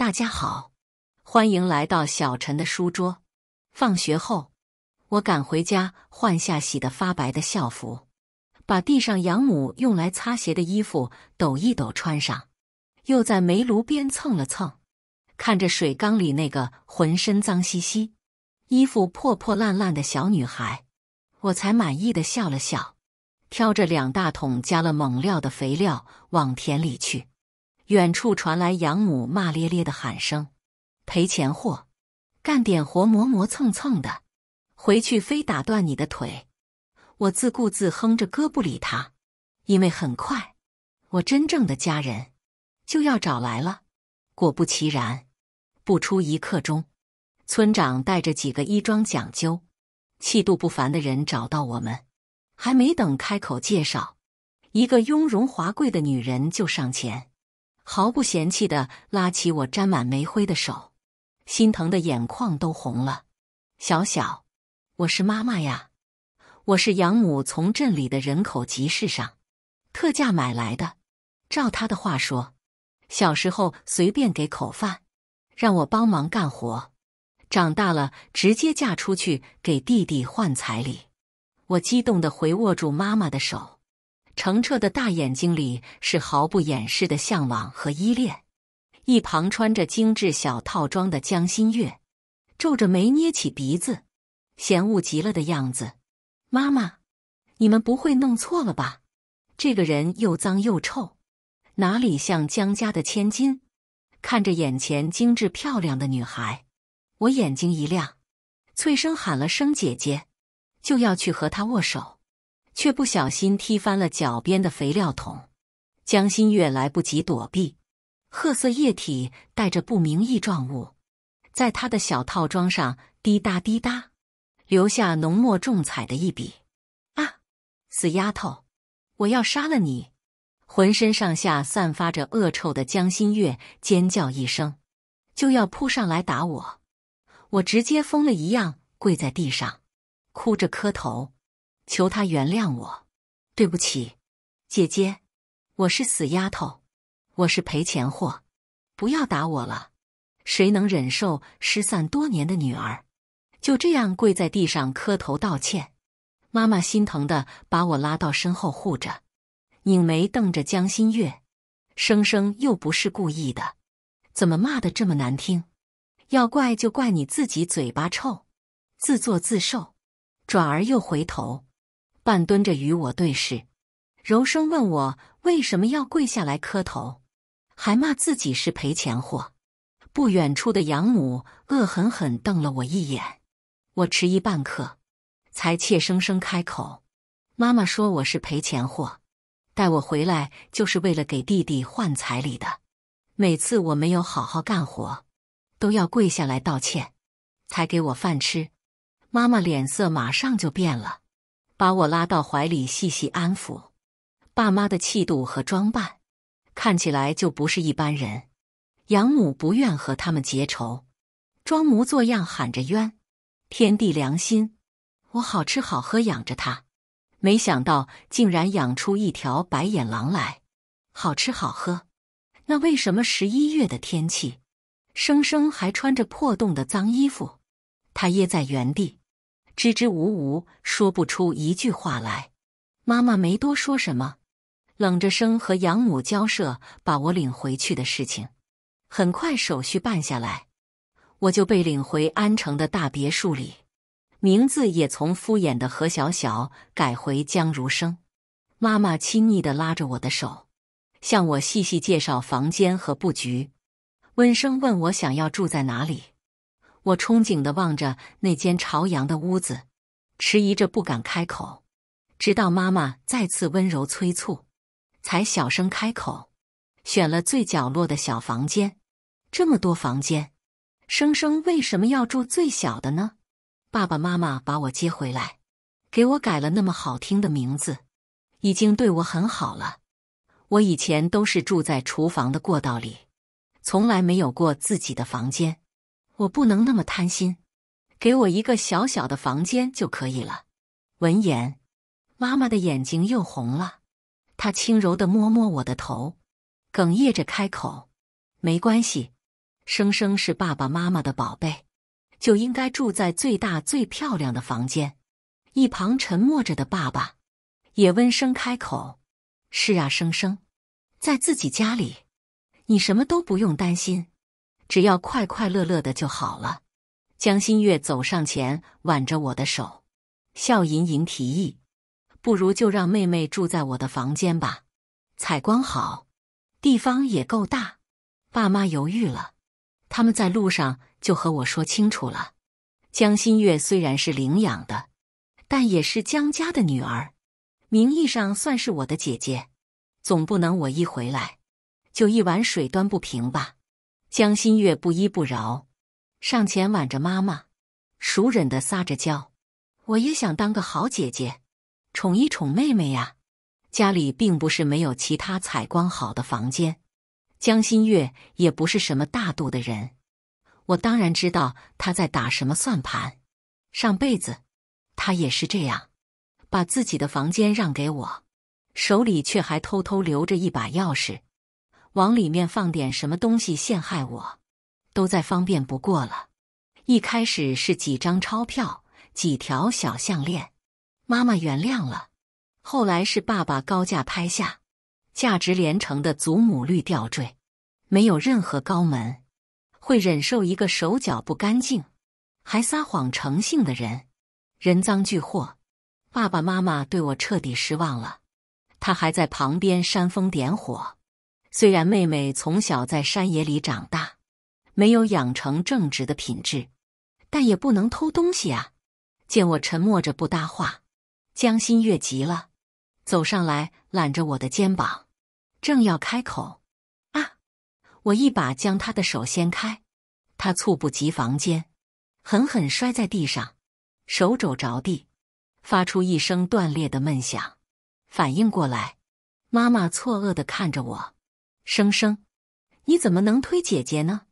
大家好，欢迎来到小陈的书桌。放学后，我赶回家换下洗得发白的校服，把地上养母用来擦鞋的衣服抖一抖穿上，又在煤炉边蹭了蹭。看着水缸里那个浑身脏兮兮、衣服破破烂烂的小女孩，我才满意的笑了笑，挑着两大桶加了猛料的肥料往田里去。远处传来养母骂咧咧的喊声：“赔钱货，干点活磨磨蹭蹭的，回去非打断你的腿！”我自顾自哼着歌不理他，因为很快，我真正的家人就要找来了。果不其然，不出一刻钟，村长带着几个衣装讲究、气度不凡的人找到我们。还没等开口介绍，一个雍容华贵的女人就上前。毫不嫌弃地拉起我沾满煤灰的手，心疼的眼眶都红了。小小，我是妈妈呀，我是养母从镇里的人口集市上特价买来的。照她的话说，小时候随便给口饭，让我帮忙干活；长大了直接嫁出去给弟弟换彩礼。我激动地回握住妈妈的手。澄澈的大眼睛里是毫不掩饰的向往和依恋。一旁穿着精致小套装的江心月皱着眉，捏起鼻子，嫌恶极了的样子。妈妈，你们不会弄错了吧？这个人又脏又臭，哪里像江家的千金？看着眼前精致漂亮的女孩，我眼睛一亮，脆声喊了声“姐姐”，就要去和她握手。却不小心踢翻了脚边的肥料桶，江新月来不及躲避，褐色液体带着不明异状物，在她的小套装上滴答滴答，留下浓墨重彩的一笔。啊！死丫头，我要杀了你！浑身上下散发着恶臭的江新月尖叫一声，就要扑上来打我，我直接疯了一样跪在地上，哭着磕头。求她原谅我，对不起，姐姐，我是死丫头，我是赔钱货，不要打我了。谁能忍受失散多年的女儿就这样跪在地上磕头道歉？妈妈心疼的把我拉到身后护着，拧眉瞪着江心月，生生又不是故意的，怎么骂的这么难听？要怪就怪你自己嘴巴臭，自作自受。转而又回头。半蹲着与我对视，柔声问我为什么要跪下来磕头，还骂自己是赔钱货。不远处的养母恶狠狠瞪了我一眼。我迟疑半刻，才怯生生开口：“妈妈说我是赔钱货，带我回来就是为了给弟弟换彩礼的。每次我没有好好干活，都要跪下来道歉，才给我饭吃。”妈妈脸色马上就变了。把我拉到怀里，细细安抚。爸妈的气度和装扮，看起来就不是一般人。养母不愿和他们结仇，装模作样喊着冤，天地良心，我好吃好喝养着他，没想到竟然养出一条白眼狼来。好吃好喝，那为什么十一月的天气，生生还穿着破洞的脏衣服？他噎在原地。支支吾吾说不出一句话来，妈妈没多说什么，冷着声和养母交涉把我领回去的事情。很快手续办下来，我就被领回安城的大别墅里，名字也从敷衍的何小小改回江如生。妈妈亲昵的拉着我的手，向我细细介绍房间和布局，温声问我想要住在哪里。我憧憬地望着那间朝阳的屋子，迟疑着不敢开口，直到妈妈再次温柔催促，才小声开口，选了最角落的小房间。这么多房间，生生为什么要住最小的呢？爸爸妈妈把我接回来，给我改了那么好听的名字，已经对我很好了。我以前都是住在厨房的过道里，从来没有过自己的房间。我不能那么贪心，给我一个小小的房间就可以了。闻言，妈妈的眼睛又红了，她轻柔的摸摸我的头，哽咽着开口：“没关系，生生是爸爸妈妈的宝贝，就应该住在最大最漂亮的房间。”一旁沉默着的爸爸也温声开口：“是啊，生生，在自己家里，你什么都不用担心。”只要快快乐乐的就好了。江新月走上前，挽着我的手，笑盈盈提议：“不如就让妹妹住在我的房间吧，采光好，地方也够大。”爸妈犹豫了，他们在路上就和我说清楚了。江新月虽然是领养的，但也是江家的女儿，名义上算是我的姐姐，总不能我一回来就一碗水端不平吧。江新月不依不饶，上前挽着妈妈，熟忍的撒着娇：“我也想当个好姐姐，宠一宠妹妹呀。”家里并不是没有其他采光好的房间，江新月也不是什么大度的人。我当然知道她在打什么算盘。上辈子，她也是这样，把自己的房间让给我，手里却还偷偷留着一把钥匙。往里面放点什么东西陷害我，都再方便不过了。一开始是几张钞票、几条小项链，妈妈原谅了；后来是爸爸高价拍下价值连城的祖母绿吊坠，没有任何高门会忍受一个手脚不干净、还撒谎成性的人。人赃俱获，爸爸妈妈对我彻底失望了。他还在旁边煽风点火。虽然妹妹从小在山野里长大，没有养成正直的品质，但也不能偷东西啊！见我沉默着不搭话，江心月急了，走上来揽着我的肩膀，正要开口，啊！我一把将她的手掀开，她猝不及防间，狠狠摔在地上，手肘着地，发出一声断裂的闷响。反应过来，妈妈错愕的看着我。生生，你怎么能推姐姐呢？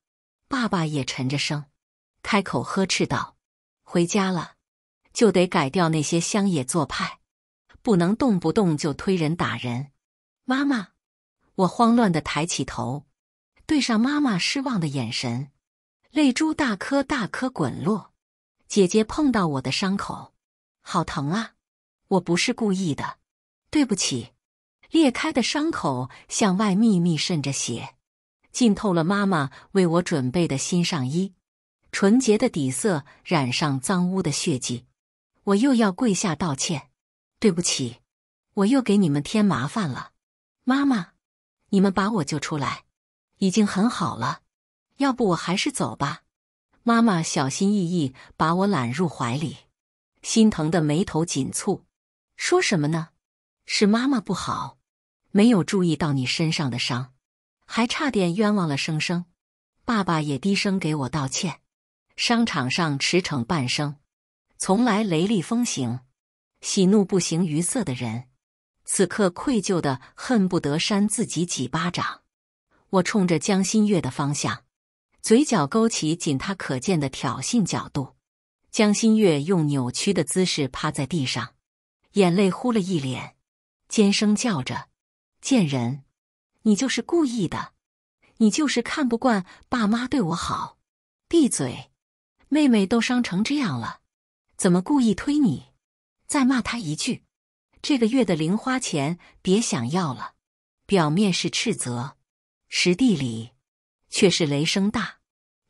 爸爸也沉着声，开口呵斥道：“回家了，就得改掉那些乡野做派，不能动不动就推人打人。”妈妈，我慌乱的抬起头，对上妈妈失望的眼神，泪珠大颗大颗滚落。姐姐碰到我的伤口，好疼啊！我不是故意的，对不起。裂开的伤口向外密密渗着血，浸透了妈妈为我准备的新上衣，纯洁的底色染上脏污的血迹。我又要跪下道歉，对不起，我又给你们添麻烦了。妈妈，你们把我救出来已经很好了，要不我还是走吧。妈妈小心翼翼把我揽入怀里，心疼的眉头紧蹙，说什么呢？是妈妈不好。没有注意到你身上的伤，还差点冤枉了生生。爸爸也低声给我道歉。商场上驰骋半生，从来雷厉风行、喜怒不形于色的人，此刻愧疚的恨不得扇自己几巴掌。我冲着江心月的方向，嘴角勾起仅他可见的挑衅角度。江心月用扭曲的姿势趴在地上，眼泪呼了一脸，尖声叫着。贱人，你就是故意的，你就是看不惯爸妈对我好。闭嘴，妹妹都伤成这样了，怎么故意推你？再骂他一句，这个月的零花钱别想要了。表面是斥责，实地里却是雷声大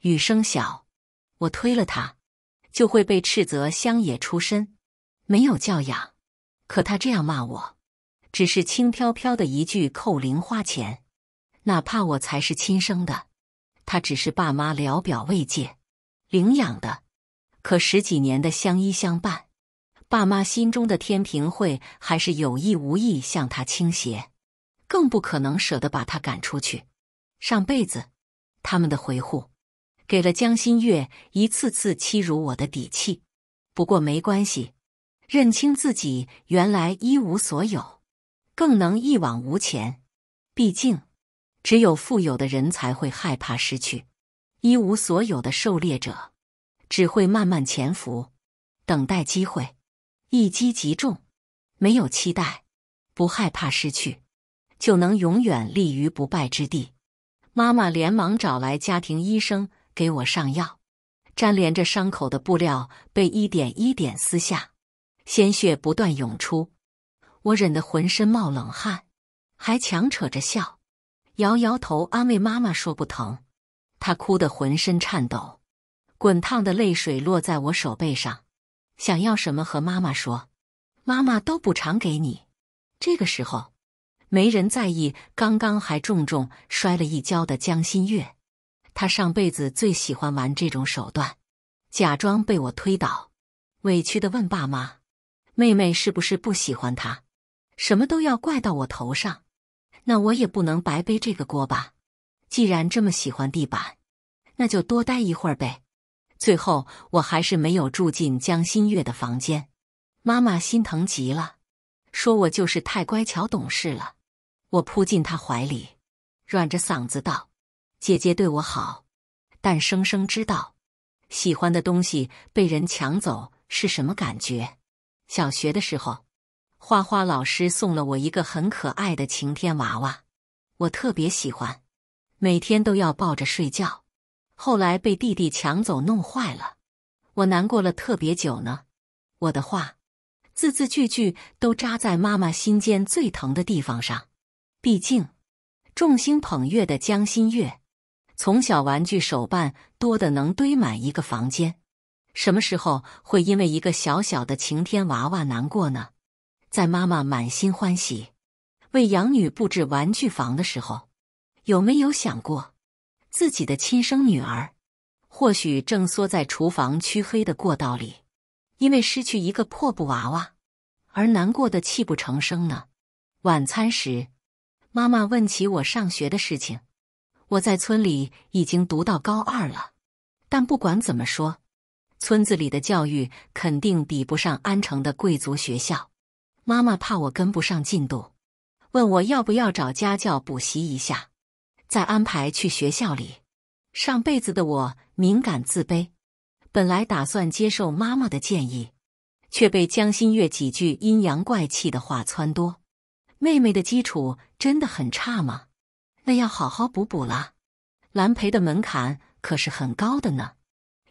雨声小。我推了他，就会被斥责乡野出身，没有教养。可他这样骂我。只是轻飘飘的一句扣零花钱，哪怕我才是亲生的，他只是爸妈聊表慰藉，领养的。可十几年的相依相伴，爸妈心中的天平会还是有意无意向他倾斜，更不可能舍得把他赶出去。上辈子，他们的回护，给了江心月一次次欺辱我的底气。不过没关系，认清自己，原来一无所有。更能一往无前。毕竟，只有富有的人才会害怕失去。一无所有的狩猎者，只会慢慢潜伏，等待机会，一击即中。没有期待，不害怕失去，就能永远立于不败之地。妈妈连忙找来家庭医生给我上药，粘连着伤口的布料被一点一点撕下，鲜血不断涌出。我忍得浑身冒冷汗，还强扯着笑，摇摇头安慰妈妈说不疼。她哭得浑身颤抖，滚烫的泪水落在我手背上。想要什么和妈妈说，妈妈都补偿给你。这个时候，没人在意刚刚还重重摔了一跤的江心月。她上辈子最喜欢玩这种手段，假装被我推倒，委屈的问爸妈：“妹妹是不是不喜欢她？”什么都要怪到我头上，那我也不能白背这个锅吧？既然这么喜欢地板，那就多待一会儿呗。最后我还是没有住进江新月的房间，妈妈心疼极了，说我就是太乖巧懂事了。我扑进她怀里，软着嗓子道：“姐姐对我好，但生生知道喜欢的东西被人抢走是什么感觉？小学的时候。”花花老师送了我一个很可爱的晴天娃娃，我特别喜欢，每天都要抱着睡觉。后来被弟弟抢走，弄坏了，我难过了特别久呢。我的话，字字句句都扎在妈妈心间最疼的地方上。毕竟，众星捧月的江心月，从小玩具手办多的能堆满一个房间，什么时候会因为一个小小的晴天娃娃难过呢？在妈妈满心欢喜为养女布置玩具房的时候，有没有想过，自己的亲生女儿或许正缩在厨房黢黑的过道里，因为失去一个破布娃娃而难过的泣不成声呢？晚餐时，妈妈问起我上学的事情，我在村里已经读到高二了，但不管怎么说，村子里的教育肯定比不上安城的贵族学校。妈妈怕我跟不上进度，问我要不要找家教补习一下，再安排去学校里。上辈子的我敏感自卑，本来打算接受妈妈的建议，却被江新月几句阴阳怪气的话撺掇。妹妹的基础真的很差吗？那要好好补补了。蓝培的门槛可是很高的呢，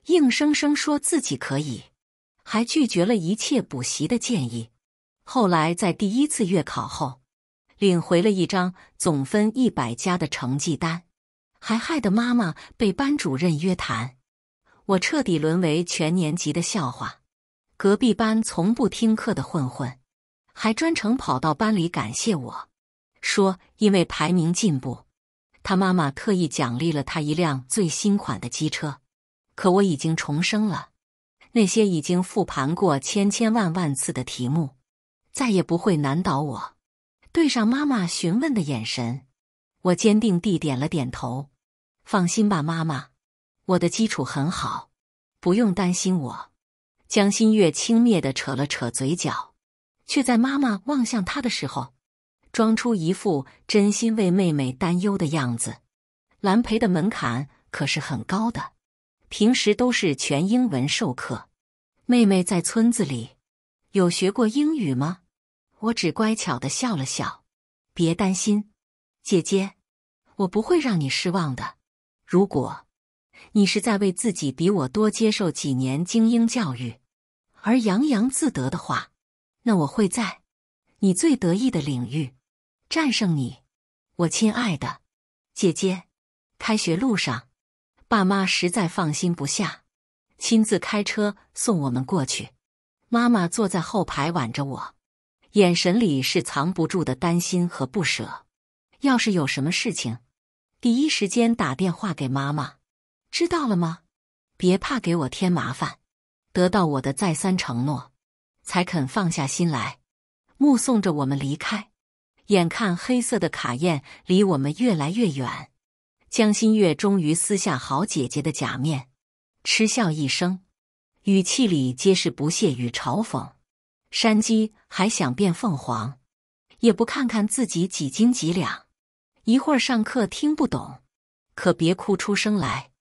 硬生生说自己可以，还拒绝了一切补习的建议。后来在第一次月考后，领回了一张总分一百加的成绩单，还害得妈妈被班主任约谈，我彻底沦为全年级的笑话。隔壁班从不听课的混混，还专程跑到班里感谢我，说因为排名进步，他妈妈特意奖励了他一辆最新款的机车。可我已经重生了，那些已经复盘过千千万万次的题目。再也不会难倒我。对上妈妈询问的眼神，我坚定地点了点头。放心吧，妈妈，我的基础很好，不用担心我。江新月轻蔑地扯了扯嘴角，却在妈妈望向她的时候，装出一副真心为妹妹担忧的样子。蓝培的门槛可是很高的，平时都是全英文授课。妹妹在村子里有学过英语吗？我只乖巧的笑了笑，别担心，姐姐，我不会让你失望的。如果你是在为自己比我多接受几年精英教育而洋洋自得的话，那我会在你最得意的领域战胜你，我亲爱的姐姐。开学路上，爸妈实在放心不下，亲自开车送我们过去。妈妈坐在后排，挽着我。眼神里是藏不住的担心和不舍。要是有什么事情，第一时间打电话给妈妈，知道了吗？别怕给我添麻烦。得到我的再三承诺，才肯放下心来，目送着我们离开。眼看黑色的卡宴离我们越来越远，江新月终于撕下好姐姐的假面，嗤笑一声，语气里皆是不屑与嘲讽。山鸡还想变凤凰，也不看看自己几斤几两。一会儿上课听不懂，可别哭出声来。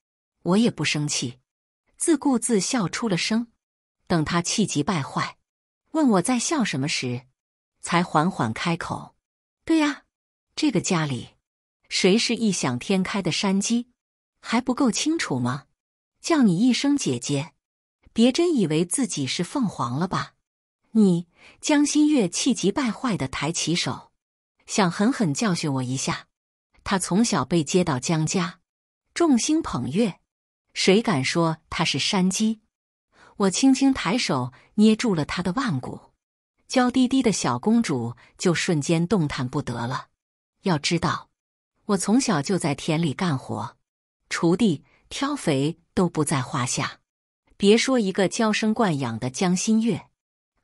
我也不生气，自顾自笑出了声。等他气急败坏，问我在笑什么时，才缓缓开口：“对呀，这个家里，谁是异想天开的山鸡，还不够清楚吗？叫你一声姐姐，别真以为自己是凤凰了吧。”你江新月气急败坏的抬起手，想狠狠教训我一下。她从小被接到江家，众星捧月，谁敢说她是山鸡？我轻轻抬手捏住了她的腕骨，娇滴滴的小公主就瞬间动弹不得了。要知道，我从小就在田里干活，锄地、挑肥都不在话下，别说一个娇生惯养的江新月。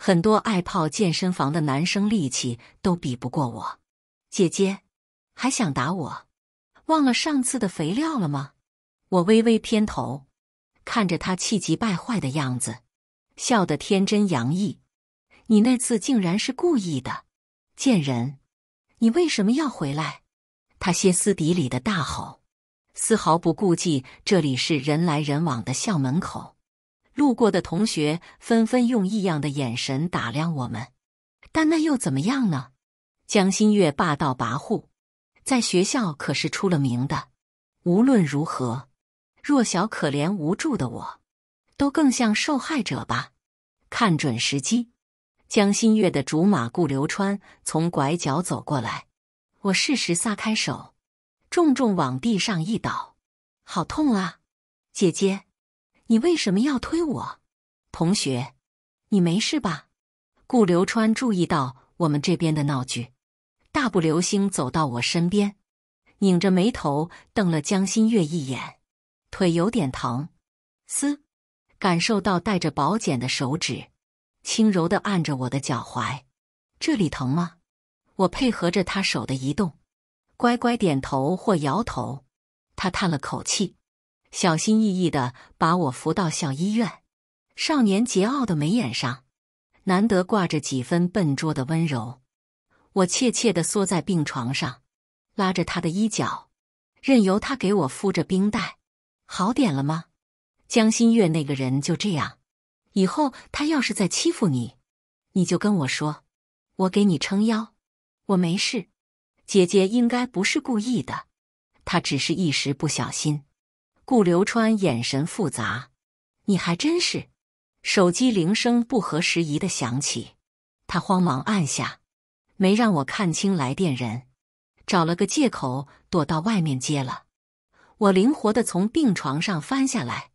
很多爱泡健身房的男生力气都比不过我，姐姐，还想打我？忘了上次的肥料了吗？我微微偏头，看着他气急败坏的样子，笑得天真洋溢。你那次竟然是故意的，贱人！你为什么要回来？他歇斯底里的大吼，丝毫不顾忌这里是人来人往的校门口。路过的同学纷纷用异样的眼神打量我们，但那又怎么样呢？江新月霸道跋扈，在学校可是出了名的。无论如何，弱小、可怜、无助的我，都更像受害者吧。看准时机，江新月的竹马顾流川从拐角走过来，我适时撒开手，重重往地上一倒，好痛啊！姐姐。你为什么要推我，同学？你没事吧？顾流川注意到我们这边的闹剧，大步流星走到我身边，拧着眉头瞪了江新月一眼。腿有点疼，嘶！感受到带着薄茧的手指，轻柔的按着我的脚踝，这里疼吗？我配合着他手的移动，乖乖点头或摇头。他叹了口气。小心翼翼地把我扶到小医院，少年桀骜的眉眼上，难得挂着几分笨拙的温柔。我怯怯地缩在病床上，拉着他的衣角，任由他给我敷着冰袋。好点了吗？江心月那个人就这样，以后他要是再欺负你，你就跟我说，我给你撑腰。我没事，姐姐应该不是故意的，她只是一时不小心。顾流川眼神复杂，你还真是。手机铃声不合时宜的响起，他慌忙按下，没让我看清来电人，找了个借口躲到外面接了。我灵活的从病床上翻下来，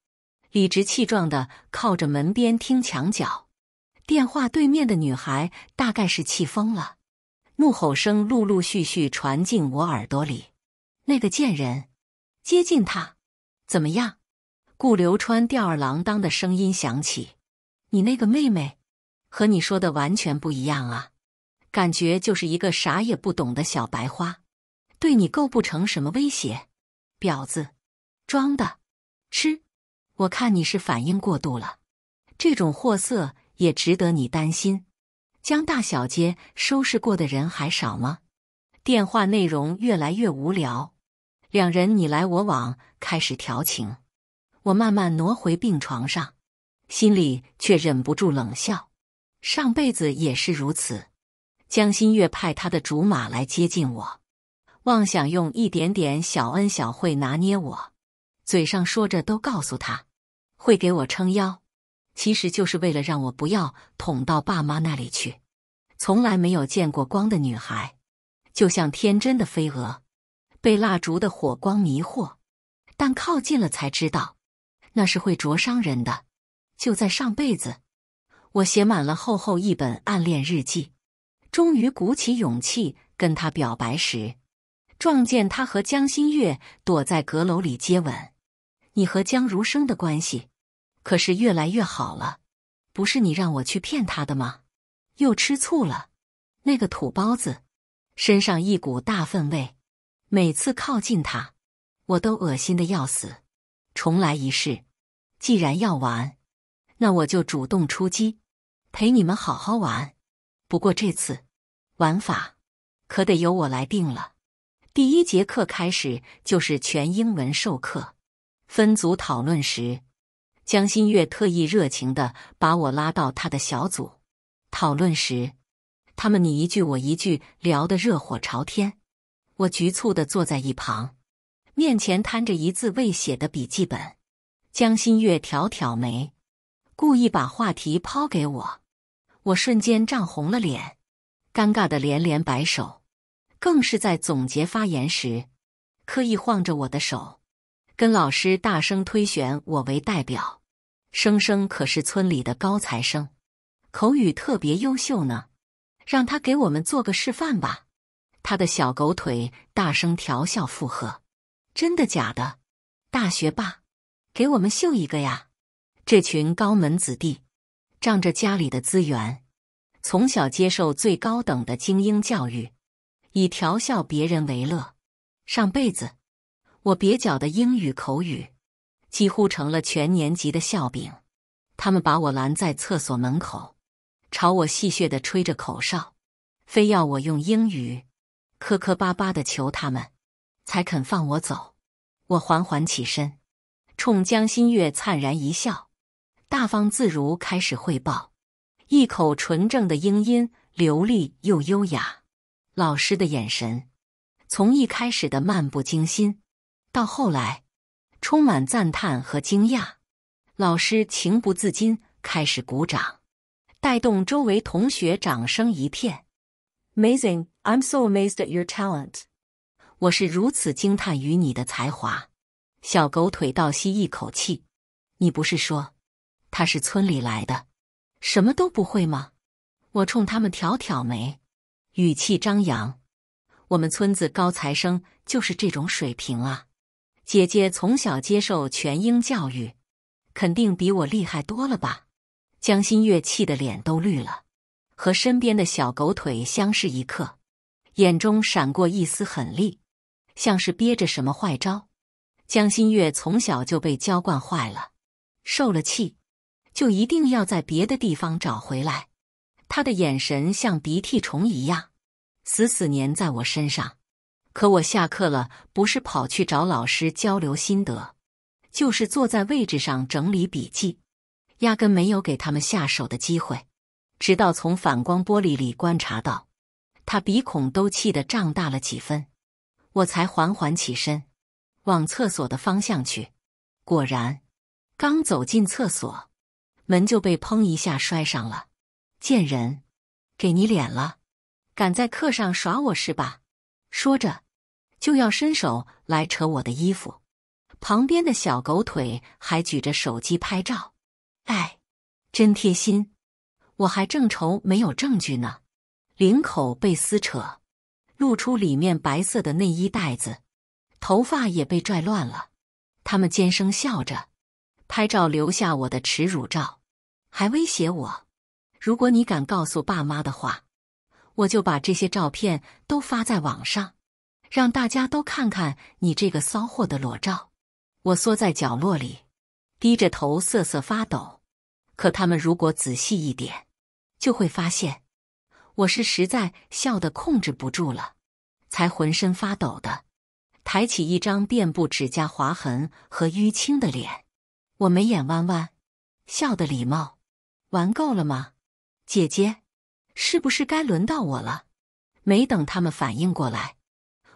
理直气壮的靠着门边听墙角。电话对面的女孩大概是气疯了，怒吼声陆陆续续传进我耳朵里。那个贱人，接近他。怎么样，顾流川吊儿郎当的声音响起，你那个妹妹，和你说的完全不一样啊，感觉就是一个啥也不懂的小白花，对你构不成什么威胁，婊子，装的，吃，我看你是反应过度了，这种货色也值得你担心，江大小姐收拾过的人还少吗？电话内容越来越无聊，两人你来我往。开始调情，我慢慢挪回病床上，心里却忍不住冷笑。上辈子也是如此，江心月派他的竹马来接近我，妄想用一点点小恩小惠拿捏我，嘴上说着都告诉他会给我撑腰，其实就是为了让我不要捅到爸妈那里去。从来没有见过光的女孩，就像天真的飞蛾，被蜡烛的火光迷惑。但靠近了才知道，那是会灼伤人的。就在上辈子，我写满了厚厚一本暗恋日记，终于鼓起勇气跟他表白时，撞见他和江新月躲在阁楼里接吻。你和江如生的关系可是越来越好了，不是你让我去骗他的吗？又吃醋了。那个土包子，身上一股大粪味，每次靠近他。我都恶心的要死，重来一世。既然要玩，那我就主动出击，陪你们好好玩。不过这次玩法可得由我来定了。第一节课开始就是全英文授课，分组讨论时，江新月特意热情的把我拉到他的小组。讨论时，他们你一句我一句聊得热火朝天，我局促的坐在一旁。面前摊着一字未写的笔记本，江新月挑挑眉，故意把话题抛给我，我瞬间涨红了脸，尴尬的连连摆手，更是在总结发言时，刻意晃着我的手，跟老师大声推选我为代表，生生可是村里的高材生，口语特别优秀呢，让他给我们做个示范吧。他的小狗腿大声调笑附和。真的假的，大学霸，给我们秀一个呀！这群高门子弟，仗着家里的资源，从小接受最高等的精英教育，以调笑别人为乐。上辈子我蹩脚的英语口语，几乎成了全年级的笑柄。他们把我拦在厕所门口，朝我戏谑的吹着口哨，非要我用英语磕磕巴巴的求他们。才肯放我走。我缓缓起身，冲江心月灿然一笑，大方自如开始汇报，一口纯正的英音，流利又优雅。老师的眼神从一开始的漫不经心，到后来充满赞叹和惊讶。老师情不自禁开始鼓掌，带动周围同学掌声一片。Amazing! I'm so amazed at your talent. 我是如此惊叹于你的才华，小狗腿倒吸一口气。你不是说他是村里来的，什么都不会吗？我冲他们挑挑眉，语气张扬：“我们村子高材生就是这种水平啊！”姐姐从小接受全英教育，肯定比我厉害多了吧？江新月气得脸都绿了，和身边的小狗腿相视一刻，眼中闪过一丝狠厉。像是憋着什么坏招。江新月从小就被娇惯坏了，受了气，就一定要在别的地方找回来。他的眼神像鼻涕虫一样，死死粘在我身上。可我下课了，不是跑去找老师交流心得，就是坐在位置上整理笔记，压根没有给他们下手的机会。直到从反光玻璃里观察到，他鼻孔都气得胀大了几分。我才缓缓起身，往厕所的方向去。果然，刚走进厕所，门就被砰一下摔上了。贱人，给你脸了，敢在课上耍我是吧？说着，就要伸手来扯我的衣服。旁边的小狗腿还举着手机拍照。哎，真贴心，我还正愁没有证据呢。领口被撕扯。露出里面白色的内衣带子，头发也被拽乱了。他们尖声笑着，拍照留下我的耻辱照，还威胁我：“如果你敢告诉爸妈的话，我就把这些照片都发在网上，让大家都看看你这个骚货的裸照。”我缩在角落里，低着头瑟瑟发抖。可他们如果仔细一点，就会发现。我是实在笑得控制不住了，才浑身发抖的，抬起一张遍布指甲划痕和淤青的脸。我眉眼弯弯，笑得礼貌。玩够了吗，姐姐？是不是该轮到我了？没等他们反应过来，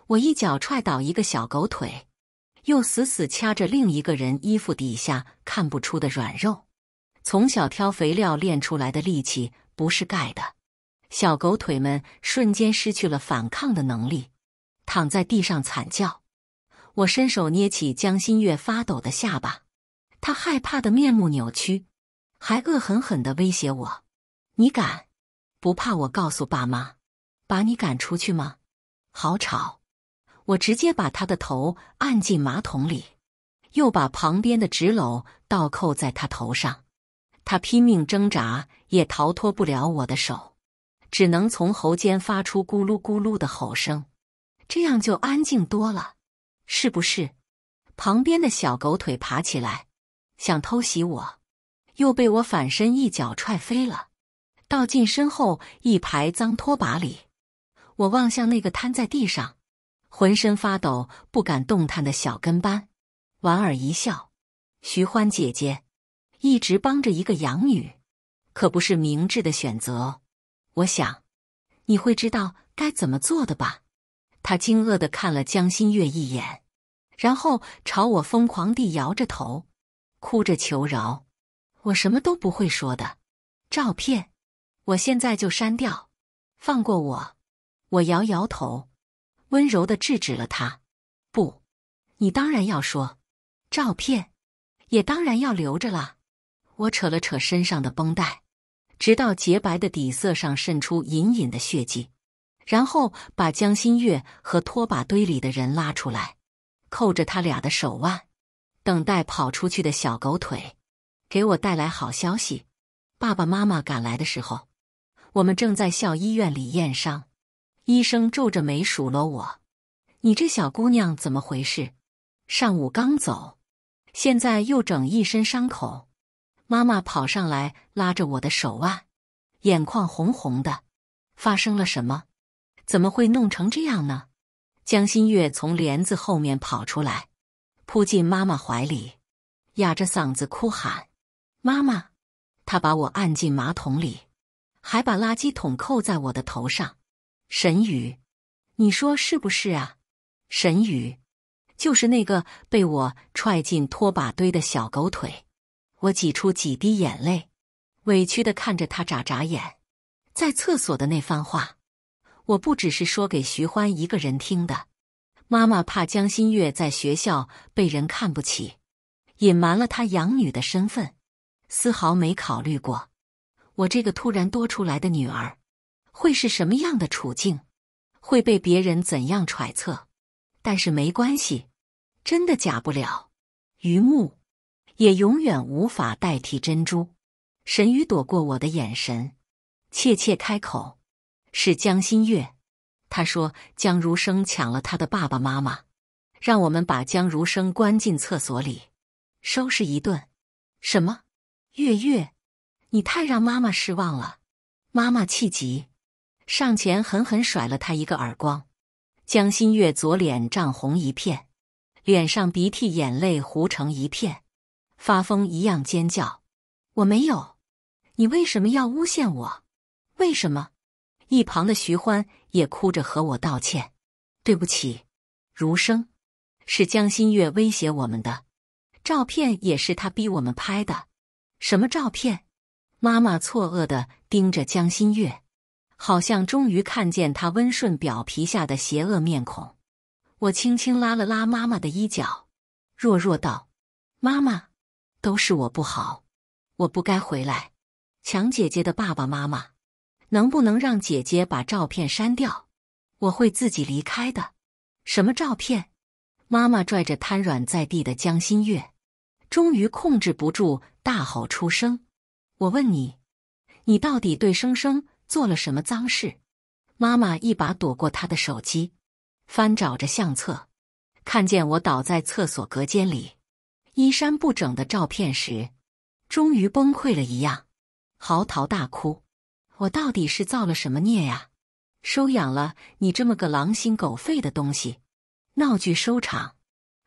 我一脚踹倒一个小狗腿，又死死掐着另一个人衣服底下看不出的软肉。从小挑肥料练出来的力气不是盖的。小狗腿们瞬间失去了反抗的能力，躺在地上惨叫。我伸手捏起江心月发抖的下巴，他害怕的面目扭曲，还恶狠狠地威胁我：“你敢？不怕我告诉爸妈，把你赶出去吗？”好吵！我直接把他的头按进马桶里，又把旁边的纸篓倒扣在他头上。他拼命挣扎，也逃脱不了我的手。只能从喉间发出咕噜咕噜的吼声，这样就安静多了，是不是？旁边的小狗腿爬起来，想偷袭我，又被我反身一脚踹飞了，倒进身后一排脏拖把里。我望向那个瘫在地上、浑身发抖、不敢动弹的小跟班，莞尔一笑。徐欢姐姐一直帮着一个养女，可不是明智的选择。我想，你会知道该怎么做的吧？他惊愕地看了江新月一眼，然后朝我疯狂地摇着头，哭着求饶。我什么都不会说的，照片，我现在就删掉，放过我。我摇摇头，温柔地制止了他。不，你当然要说，照片也当然要留着了。我扯了扯身上的绷带。直到洁白的底色上渗出隐隐的血迹，然后把江新月和拖把堆里的人拉出来，扣着他俩的手腕，等待跑出去的小狗腿，给我带来好消息。爸爸妈妈赶来的时候，我们正在校医院里验伤，医生皱着眉数落我：“你这小姑娘怎么回事？上午刚走，现在又整一身伤口。”妈妈跑上来，拉着我的手腕，眼眶红红的。发生了什么？怎么会弄成这样呢？江新月从帘子后面跑出来，扑进妈妈怀里，哑着嗓子哭喊：“妈妈！”他把我按进马桶里，还把垃圾桶扣在我的头上。沈宇，你说是不是啊？沈宇，就是那个被我踹进拖把堆的小狗腿。我挤出几滴眼泪，委屈的看着他眨眨眼。在厕所的那番话，我不只是说给徐欢一个人听的。妈妈怕江新月在学校被人看不起，隐瞒了她养女的身份，丝毫没考虑过我这个突然多出来的女儿会是什么样的处境，会被别人怎样揣测。但是没关系，真的假不了，榆木。也永远无法代替珍珠。沈宇躲过我的眼神，怯怯开口：“是江新月。”他说：“江如生抢了他的爸爸妈妈，让我们把江如生关进厕所里，收拾一顿。”什么？月月，你太让妈妈失望了！妈妈气急，上前狠狠甩了他一个耳光。江新月左脸涨红一片，脸上鼻涕眼泪糊成一片。发疯一样尖叫！我没有，你为什么要诬陷我？为什么？一旁的徐欢也哭着和我道歉：“对不起，如生，是江新月威胁我们的，照片也是他逼我们拍的。什么照片？”妈妈错愕的盯着江新月，好像终于看见他温顺表皮下的邪恶面孔。我轻轻拉了拉妈妈的衣角，弱弱道：“妈妈。”都是我不好，我不该回来，抢姐姐的爸爸妈妈，能不能让姐姐把照片删掉？我会自己离开的。什么照片？妈妈拽着瘫软在地的江心月，终于控制不住，大吼出声：“我问你，你到底对生生做了什么脏事？”妈妈一把躲过她的手机，翻找着相册，看见我倒在厕所隔间里。衣衫不整的照片时，终于崩溃了一样，嚎啕大哭：“我到底是造了什么孽呀？收养了你这么个狼心狗肺的东西！”闹剧收场，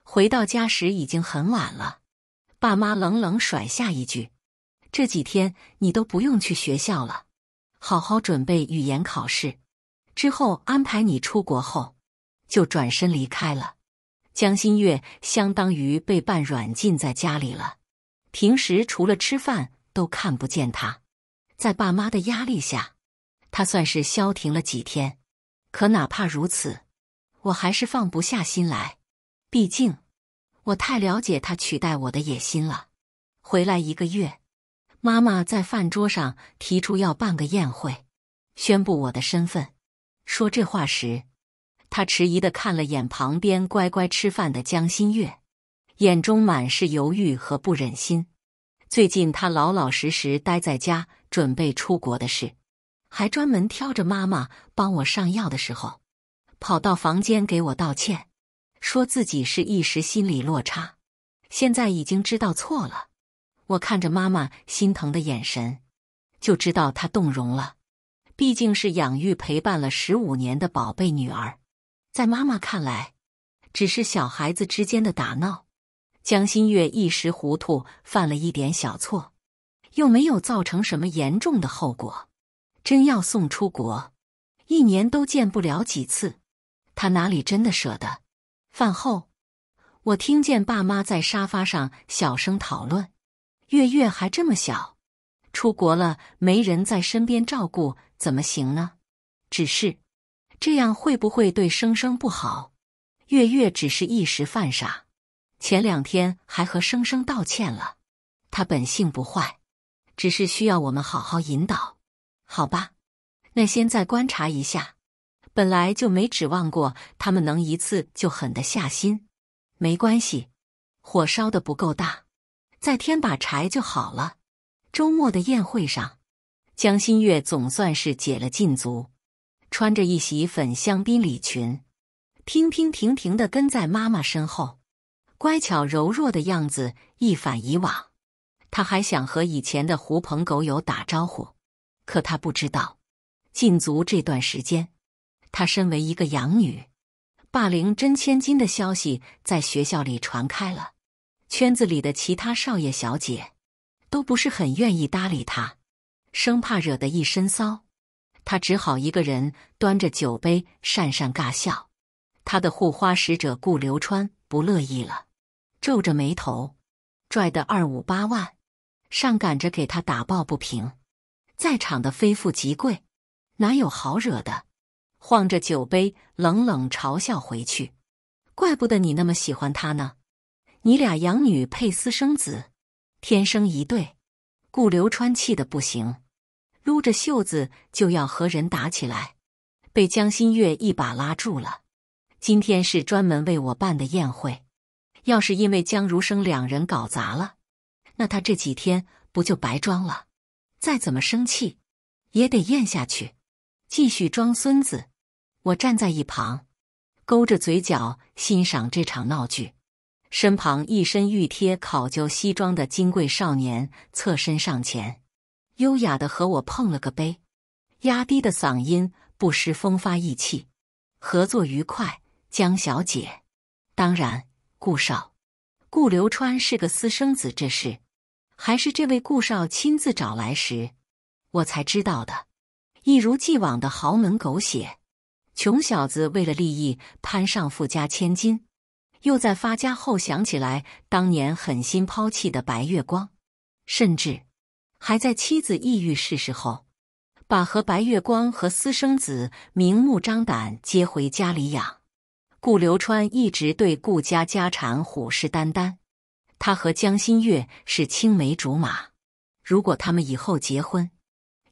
回到家时已经很晚了。爸妈冷冷甩下一句：“这几天你都不用去学校了，好好准备语言考试，之后安排你出国。”后就转身离开了。江新月相当于被半软禁在家里了，平时除了吃饭都看不见他。在爸妈的压力下，他算是消停了几天。可哪怕如此，我还是放不下心来。毕竟，我太了解他取代我的野心了。回来一个月，妈妈在饭桌上提出要办个宴会，宣布我的身份。说这话时。他迟疑的看了眼旁边乖乖吃饭的江心月，眼中满是犹豫和不忍心。最近他老老实实待在家，准备出国的事，还专门挑着妈妈帮我上药的时候，跑到房间给我道歉，说自己是一时心理落差，现在已经知道错了。我看着妈妈心疼的眼神，就知道她动容了，毕竟是养育陪伴了十五年的宝贝女儿。在妈妈看来，只是小孩子之间的打闹。江新月一时糊涂犯了一点小错，又没有造成什么严重的后果。真要送出国，一年都见不了几次，她哪里真的舍得？饭后，我听见爸妈在沙发上小声讨论：“月月还这么小，出国了没人在身边照顾，怎么行呢？”只是。这样会不会对生生不好？月月只是一时犯傻，前两天还和生生道歉了。他本性不坏，只是需要我们好好引导，好吧？那先再观察一下。本来就没指望过他们能一次就狠得下心。没关系，火烧的不够大，再添把柴就好了。周末的宴会上，江新月总算是解了禁足。穿着一袭粉香槟礼裙，平平停停的跟在妈妈身后，乖巧柔弱的样子一反以往。他还想和以前的狐朋狗友打招呼，可他不知道，禁足这段时间，他身为一个养女，霸凌真千金的消息在学校里传开了，圈子里的其他少爷小姐，都不是很愿意搭理他，生怕惹得一身骚。他只好一个人端着酒杯讪讪尬笑。他的护花使者顾流川不乐意了，皱着眉头，拽的二五八万，上赶着给他打抱不平。在场的非富即贵，哪有好惹的？晃着酒杯冷冷嘲笑回去：“怪不得你那么喜欢他呢，你俩养女配私生子，天生一对。”顾流川气得不行。撸着袖子就要和人打起来，被江新月一把拉住了。今天是专门为我办的宴会，要是因为江如生两人搞砸了，那他这几天不就白装了？再怎么生气，也得咽下去，继续装孙子。我站在一旁，勾着嘴角欣赏这场闹剧。身旁一身玉贴考究西装的金贵少年侧身上前。优雅的和我碰了个杯，压低的嗓音不失风发意气，合作愉快，江小姐。当然，顾少，顾流川是个私生子，这事还是这位顾少亲自找来时，我才知道的。一如既往的豪门狗血，穷小子为了利益攀上富家千金，又在发家后想起来当年狠心抛弃的白月光，甚至。还在妻子抑郁逝世后，把和白月光和私生子明目张胆接回家里养。顾流川一直对顾家家产虎视眈眈。他和江新月是青梅竹马，如果他们以后结婚，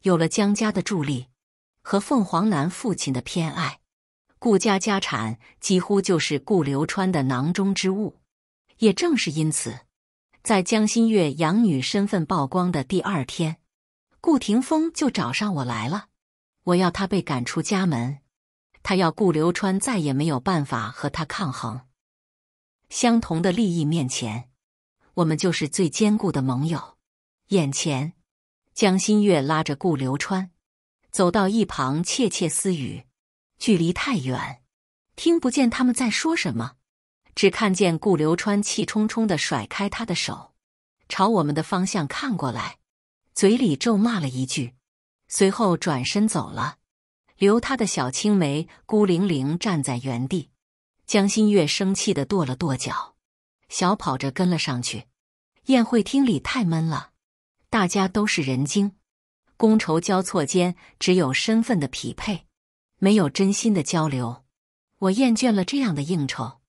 有了江家的助力和凤凰男父亲的偏爱，顾家家产几乎就是顾流川的囊中之物。也正是因此。在江新月养女身份曝光的第二天，顾霆锋就找上我来了。我要他被赶出家门，他要顾流川再也没有办法和他抗衡。相同的利益面前，我们就是最坚固的盟友。眼前，江新月拉着顾流川走到一旁窃窃私语，距离太远，听不见他们在说什么。只看见顾流川气冲冲的甩开他的手，朝我们的方向看过来，嘴里咒骂了一句，随后转身走了。留他的小青梅孤零零站在原地。江新月生气的跺了跺脚，小跑着跟了上去。宴会厅里太闷了，大家都是人精，觥筹交错间只有身份的匹配，没有真心的交流。我厌倦了这样的应酬。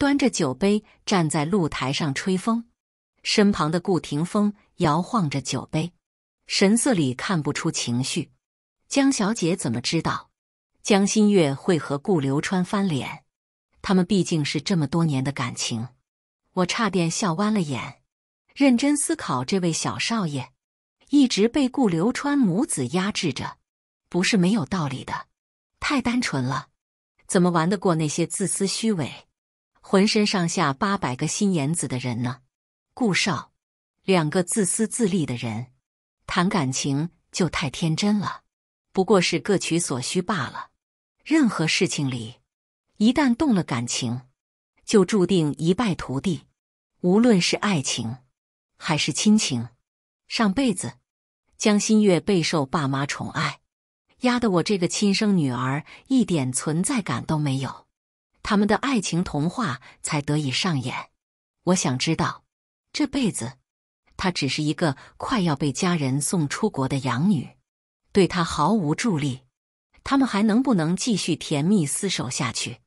端着酒杯站在露台上吹风，身旁的顾霆锋摇晃着酒杯，神色里看不出情绪。江小姐怎么知道江新月会和顾流川翻脸？他们毕竟是这么多年的感情。我差点笑弯了眼。认真思考，这位小少爷一直被顾流川母子压制着，不是没有道理的。太单纯了，怎么玩得过那些自私虚伪？浑身上下八百个心眼子的人呢，顾少，两个自私自利的人，谈感情就太天真了，不过是各取所需罢了。任何事情里，一旦动了感情，就注定一败涂地。无论是爱情，还是亲情。上辈子，江新月备受爸妈宠爱，压得我这个亲生女儿一点存在感都没有。他们的爱情童话才得以上演。我想知道，这辈子，她只是一个快要被家人送出国的养女，对她毫无助力。他们还能不能继续甜蜜厮守下去？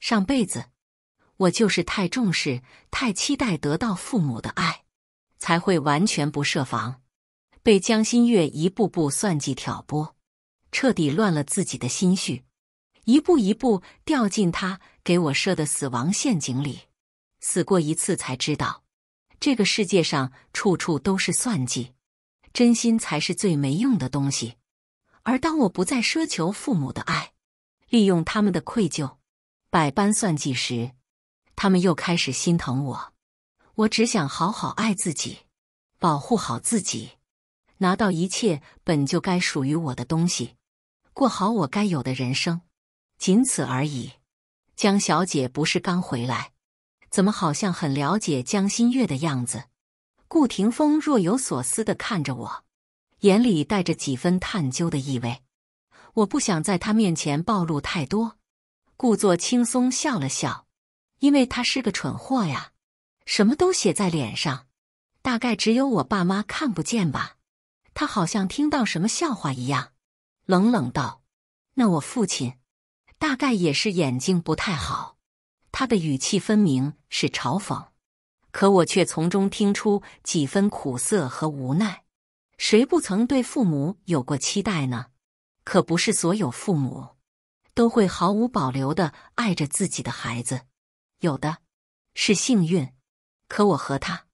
上辈子，我就是太重视、太期待得到父母的爱，才会完全不设防，被江心月一步步算计挑拨，彻底乱了自己的心绪，一步一步掉进他。给我设的死亡陷阱里，死过一次才知道，这个世界上处处都是算计，真心才是最没用的东西。而当我不再奢求父母的爱，利用他们的愧疚，百般算计时，他们又开始心疼我。我只想好好爱自己，保护好自己，拿到一切本就该属于我的东西，过好我该有的人生，仅此而已。江小姐不是刚回来，怎么好像很了解江新月的样子？顾霆锋若有所思地看着我，眼里带着几分探究的意味。我不想在他面前暴露太多，故作轻松笑了笑。因为他是个蠢货呀，什么都写在脸上，大概只有我爸妈看不见吧。他好像听到什么笑话一样，冷冷道：“那我父亲。”大概也是眼睛不太好，他的语气分明是嘲讽，可我却从中听出几分苦涩和无奈。谁不曾对父母有过期待呢？可不是所有父母都会毫无保留的爱着自己的孩子，有的是幸运，可我和他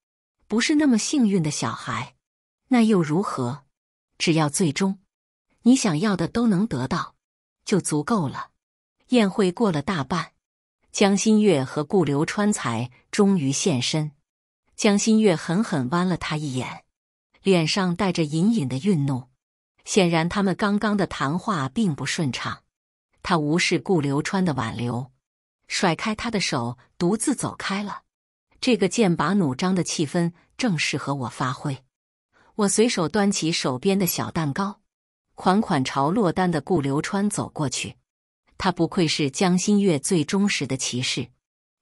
不是那么幸运的小孩，那又如何？只要最终你想要的都能得到，就足够了。宴会过了大半，江新月和顾流川才终于现身。江新月狠狠剜了他一眼，脸上带着隐隐的愠怒，显然他们刚刚的谈话并不顺畅。他无视顾流川的挽留，甩开他的手，独自走开了。这个剑拔弩张的气氛正适合我发挥。我随手端起手边的小蛋糕，款款朝落单的顾流川走过去。他不愧是江心月最忠实的骑士，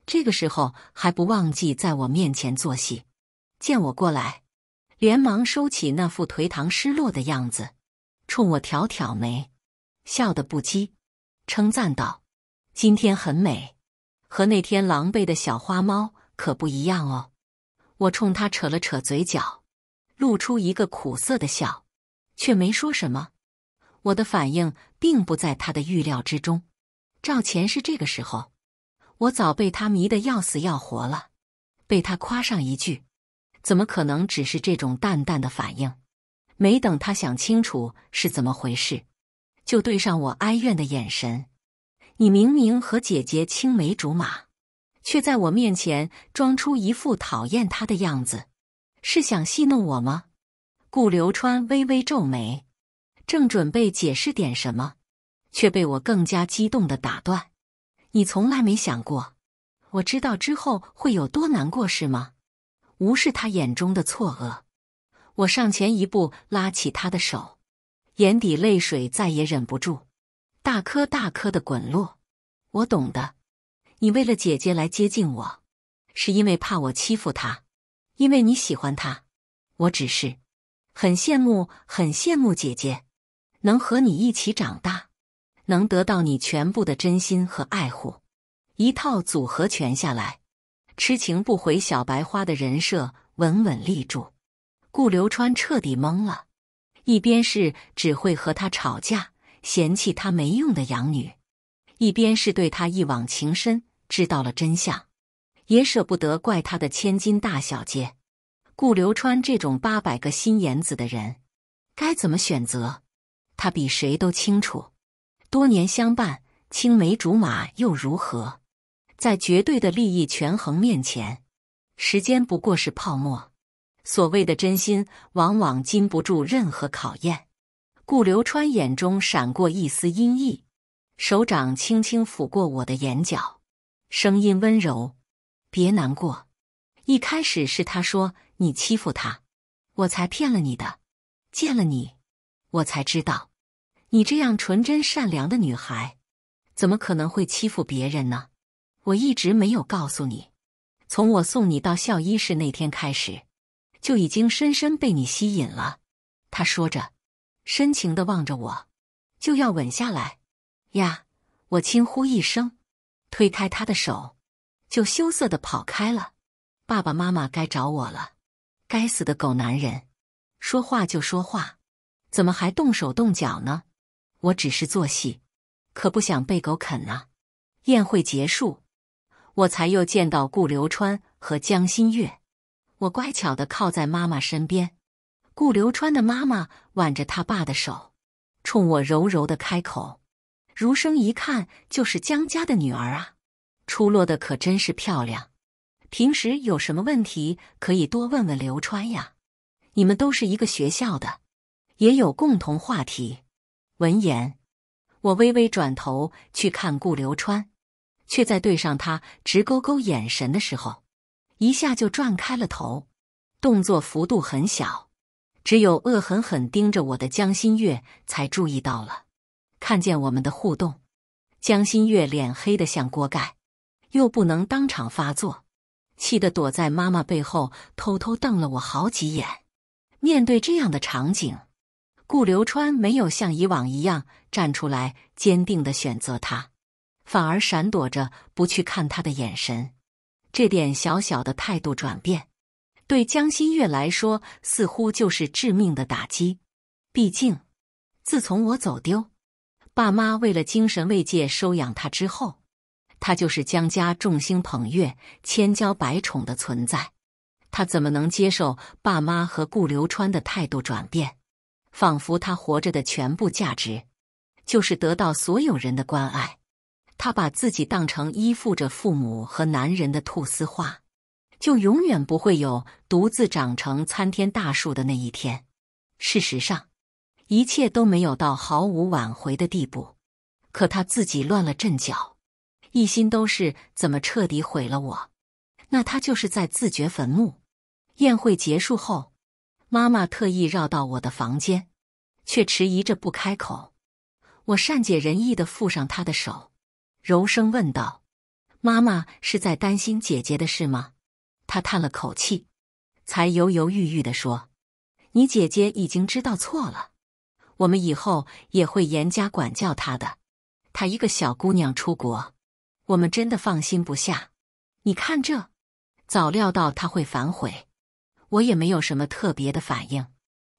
这个时候还不忘记在我面前做戏。见我过来，连忙收起那副颓唐失落的样子，冲我挑挑眉，笑得不羁，称赞道：“今天很美，和那天狼狈的小花猫可不一样哦。”我冲他扯了扯嘴角，露出一个苦涩的笑，却没说什么。我的反应并不在他的预料之中。赵钱是这个时候，我早被他迷得要死要活了，被他夸上一句，怎么可能只是这种淡淡的反应？没等他想清楚是怎么回事，就对上我哀怨的眼神。你明明和姐姐青梅竹马，却在我面前装出一副讨厌他的样子，是想戏弄我吗？顾流川微微皱眉，正准备解释点什么。却被我更加激动的打断。你从来没想过，我知道之后会有多难过，是吗？无视他眼中的错愕，我上前一步拉起他的手，眼底泪水再也忍不住，大颗大颗的滚落。我懂的，你为了姐姐来接近我，是因为怕我欺负她，因为你喜欢她。我只是很羡慕，很羡慕姐姐能和你一起长大。能得到你全部的真心和爱护，一套组合拳下来，痴情不悔小白花的人设稳稳立住。顾流川彻底懵了：一边是只会和他吵架、嫌弃他没用的养女，一边是对他一往情深、知道了真相也舍不得怪他的千金大小姐。顾流川这种八百个心眼子的人，该怎么选择？他比谁都清楚。多年相伴，青梅竹马又如何？在绝对的利益权衡面前，时间不过是泡沫。所谓的真心，往往经不住任何考验。顾流川眼中闪过一丝阴翳，手掌轻轻抚过我的眼角，声音温柔：“别难过。一开始是他说你欺负他，我才骗了你的。见了你，我才知道。”你这样纯真善良的女孩，怎么可能会欺负别人呢？我一直没有告诉你，从我送你到校医室那天开始，就已经深深被你吸引了。他说着，深情的望着我，就要吻下来呀！我轻呼一声，推开他的手，就羞涩的跑开了。爸爸妈妈该找我了。该死的狗男人，说话就说话，怎么还动手动脚呢？我只是做戏，可不想被狗啃啊！宴会结束，我才又见到顾流川和江新月。我乖巧的靠在妈妈身边，顾流川的妈妈挽着他爸的手，冲我柔柔的开口：“如生，一看就是江家的女儿啊，出落的可真是漂亮。平时有什么问题可以多问问流川呀，你们都是一个学校的，也有共同话题。”闻言，我微微转头去看顾流川，却在对上他直勾勾眼神的时候，一下就转开了头，动作幅度很小，只有恶狠狠盯着我的江新月才注意到了。看见我们的互动，江新月脸黑的像锅盖，又不能当场发作，气得躲在妈妈背后偷偷瞪了我好几眼。面对这样的场景。顾流川没有像以往一样站出来坚定的选择他，反而闪躲着不去看他的眼神。这点小小的态度转变，对江新月来说似乎就是致命的打击。毕竟，自从我走丢，爸妈为了精神慰藉收养他之后，他就是江家众星捧月、千娇百宠的存在。他怎么能接受爸妈和顾流川的态度转变？仿佛他活着的全部价值，就是得到所有人的关爱。他把自己当成依附着父母和男人的菟丝花，就永远不会有独自长成参天大树的那一天。事实上，一切都没有到毫无挽回的地步。可他自己乱了阵脚，一心都是怎么彻底毁了我。那他就是在自掘坟墓。宴会结束后。妈妈特意绕到我的房间，却迟疑着不开口。我善解人意的附上她的手，柔声问道：“妈妈是在担心姐姐的事吗？”她叹了口气，才犹犹豫豫的说：“你姐姐已经知道错了，我们以后也会严加管教她的。她一个小姑娘出国，我们真的放心不下。你看这，早料到她会反悔。”我也没有什么特别的反应，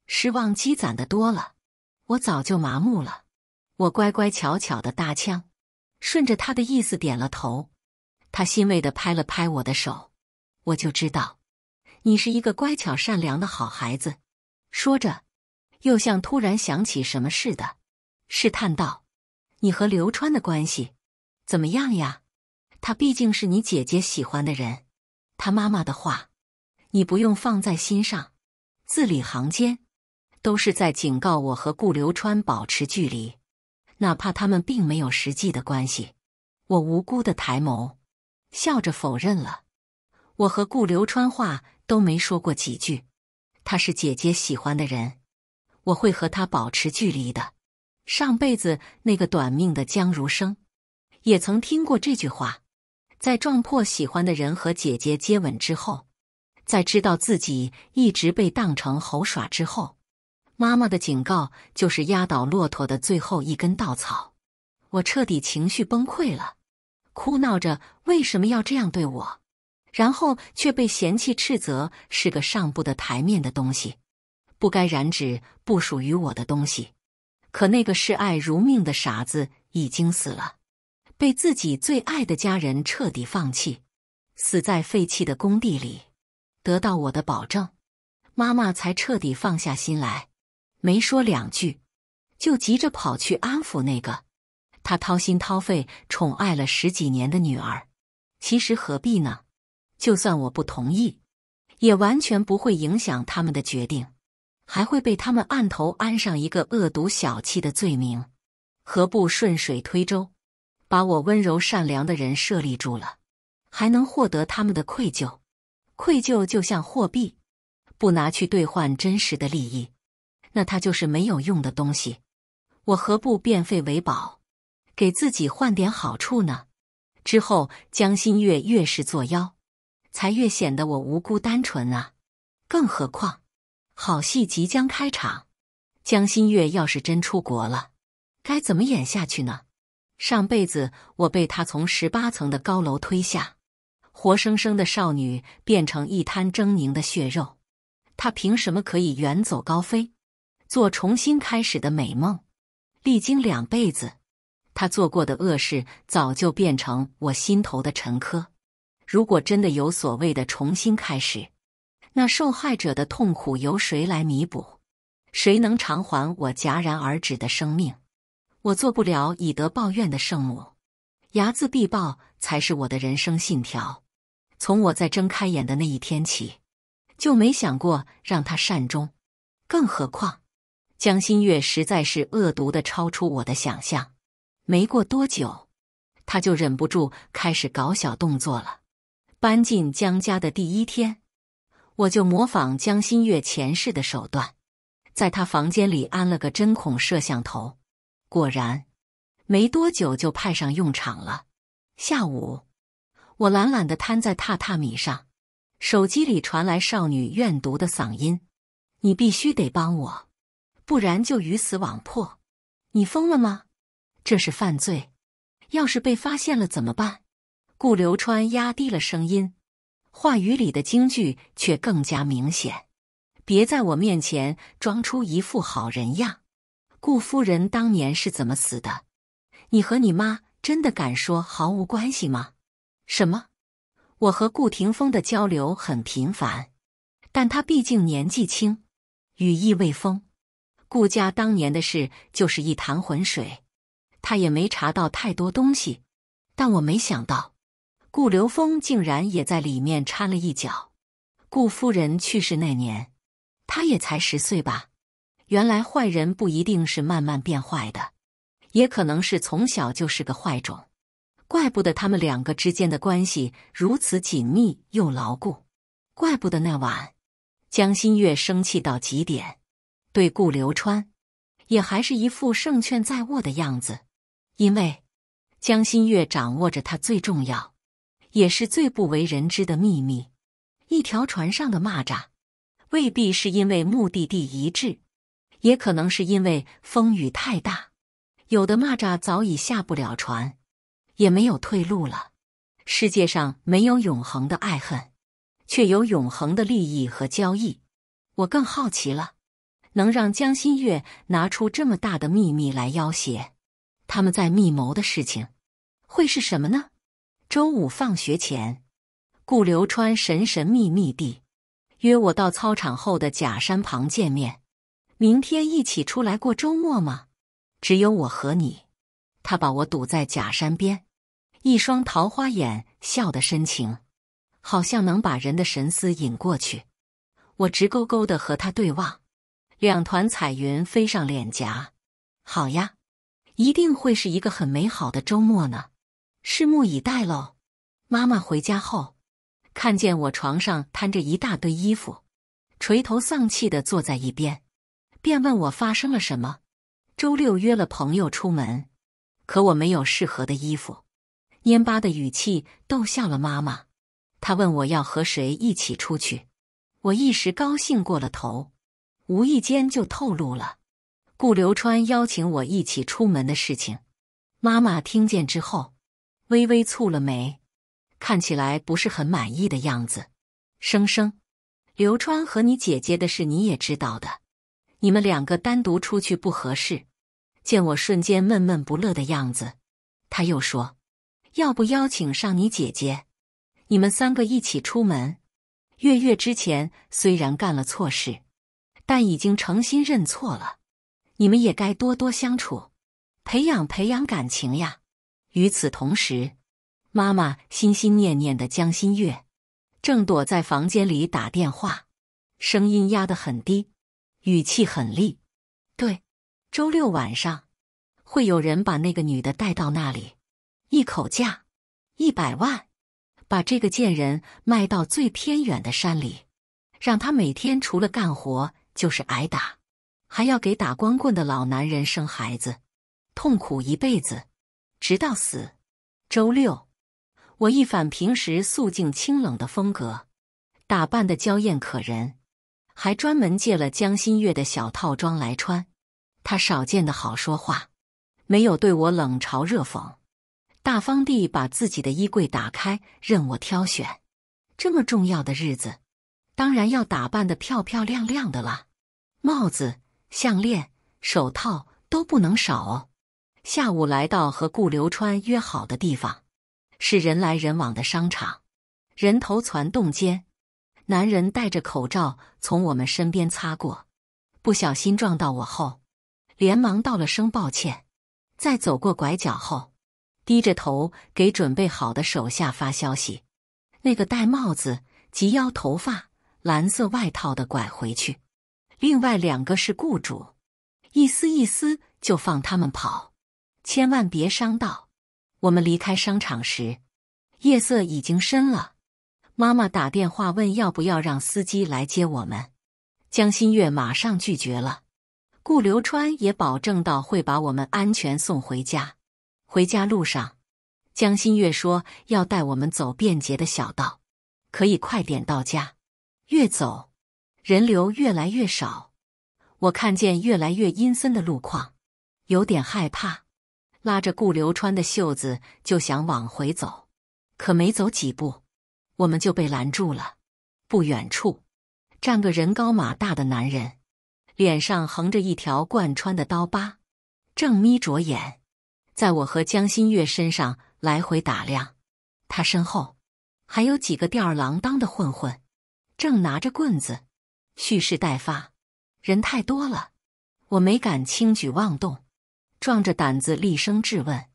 失望积攒的多了，我早就麻木了。我乖乖巧巧的搭腔，顺着他的意思点了头。他欣慰的拍了拍我的手，我就知道，你是一个乖巧善良的好孩子。说着，又像突然想起什么似的，试探道：“你和刘川的关系怎么样呀？他毕竟是你姐姐喜欢的人，他妈妈的话。”你不用放在心上，字里行间都是在警告我和顾流川保持距离，哪怕他们并没有实际的关系。我无辜的抬眸，笑着否认了。我和顾流川话都没说过几句，他是姐姐喜欢的人，我会和他保持距离的。上辈子那个短命的江如生，也曾听过这句话，在撞破喜欢的人和姐姐接吻之后。在知道自己一直被当成猴耍之后，妈妈的警告就是压倒骆驼的最后一根稻草。我彻底情绪崩溃了，哭闹着为什么要这样对我，然后却被嫌弃、斥责是个上不得台面的东西，不该染指不属于我的东西。可那个视爱如命的傻子已经死了，被自己最爱的家人彻底放弃，死在废弃的工地里。得到我的保证，妈妈才彻底放下心来。没说两句，就急着跑去安抚那个她掏心掏肺宠爱了十几年的女儿。其实何必呢？就算我不同意，也完全不会影响他们的决定，还会被他们暗头安上一个恶毒小气的罪名。何不顺水推舟，把我温柔善良的人设立住了，还能获得他们的愧疚。愧疚就像货币，不拿去兑换真实的利益，那它就是没有用的东西。我何不变废为宝，给自己换点好处呢？之后江心月越是作妖，才越显得我无辜单纯啊！更何况，好戏即将开场，江心月要是真出国了，该怎么演下去呢？上辈子我被他从十八层的高楼推下。活生生的少女变成一滩狰狞的血肉，她凭什么可以远走高飞，做重新开始的美梦？历经两辈子，她做过的恶事早就变成我心头的沉疴。如果真的有所谓的重新开始，那受害者的痛苦由谁来弥补？谁能偿还我戛然而止的生命？我做不了以德报怨的圣母，睚眦必报。才是我的人生信条。从我在睁开眼的那一天起，就没想过让他善终。更何况，江新月实在是恶毒的超出我的想象。没过多久，他就忍不住开始搞小动作了。搬进江家的第一天，我就模仿江新月前世的手段，在他房间里安了个针孔摄像头。果然，没多久就派上用场了。下午，我懒懒的瘫在榻榻米上，手机里传来少女怨毒的嗓音：“你必须得帮我，不然就鱼死网破。你疯了吗？这是犯罪，要是被发现了怎么办？”顾流川压低了声音，话语里的惊惧却更加明显。“别在我面前装出一副好人样。”顾夫人当年是怎么死的？你和你妈。真的敢说毫无关系吗？什么？我和顾廷锋的交流很频繁，但他毕竟年纪轻，羽翼未丰。顾家当年的事就是一潭浑水，他也没查到太多东西。但我没想到，顾刘峰竟然也在里面掺了一脚。顾夫人去世那年，他也才十岁吧。原来坏人不一定是慢慢变坏的。也可能是从小就是个坏种，怪不得他们两个之间的关系如此紧密又牢固。怪不得那晚江新月生气到极点，对顾流川也还是一副胜券在握的样子。因为江新月掌握着他最重要，也是最不为人知的秘密。一条船上的蚂蚱，未必是因为目的地一致，也可能是因为风雨太大。有的蚂蚱早已下不了船，也没有退路了。世界上没有永恒的爱恨，却有永恒的利益和交易。我更好奇了，能让江心月拿出这么大的秘密来要挟，他们在密谋的事情会是什么呢？周五放学前，顾流川神神秘秘地约我到操场后的假山旁见面，明天一起出来过周末吗？只有我和你，他把我堵在假山边，一双桃花眼笑得深情，好像能把人的神思引过去。我直勾勾的和他对望，两团彩云飞上脸颊。好呀，一定会是一个很美好的周末呢，拭目以待喽。妈妈回家后，看见我床上摊着一大堆衣服，垂头丧气的坐在一边，便问我发生了什么。周六约了朋友出门，可我没有适合的衣服。蔫巴的语气逗笑了妈妈。她问我要和谁一起出去，我一时高兴过了头，无意间就透露了顾流川邀请我一起出门的事情。妈妈听见之后，微微蹙了眉，看起来不是很满意的样子。生生，流川和你姐姐的事你也知道的。你们两个单独出去不合适。见我瞬间闷闷不乐的样子，他又说：“要不邀请上你姐姐，你们三个一起出门。”月月之前虽然干了错事，但已经诚心认错了，你们也该多多相处，培养培养感情呀。与此同时，妈妈心心念念的江心月，正躲在房间里打电话，声音压得很低。语气很厉，对，周六晚上会有人把那个女的带到那里，一口价一百万，把这个贱人卖到最偏远的山里，让她每天除了干活就是挨打，还要给打光棍的老男人生孩子，痛苦一辈子，直到死。周六，我一反平时素静清冷的风格，打扮的娇艳可人。还专门借了江心月的小套装来穿，她少见的好说话，没有对我冷嘲热讽，大方地把自己的衣柜打开任我挑选。这么重要的日子，当然要打扮的漂漂亮亮的啦，帽子、项链、手套都不能少哦。下午来到和顾流川约好的地方，是人来人往的商场，人头攒动间。男人戴着口罩从我们身边擦过，不小心撞到我后，连忙道了声抱歉。在走过拐角后，低着头给准备好的手下发消息。那个戴帽子、及腰头发、蓝色外套的拐回去，另外两个是雇主，一丝一丝就放他们跑，千万别伤到。我们离开商场时，夜色已经深了。妈妈打电话问要不要让司机来接我们，江新月马上拒绝了。顾流川也保证到会把我们安全送回家。回家路上，江新月说要带我们走便捷的小道，可以快点到家。越走人流越来越少，我看见越来越阴森的路况，有点害怕，拉着顾流川的袖子就想往回走，可没走几步。我们就被拦住了。不远处，站个人高马大的男人，脸上横着一条贯穿的刀疤，正眯着眼，在我和江心月身上来回打量。他身后还有几个吊儿郎当的混混，正拿着棍子蓄势待发。人太多了，我没敢轻举妄动，壮着胆子厉声质问：“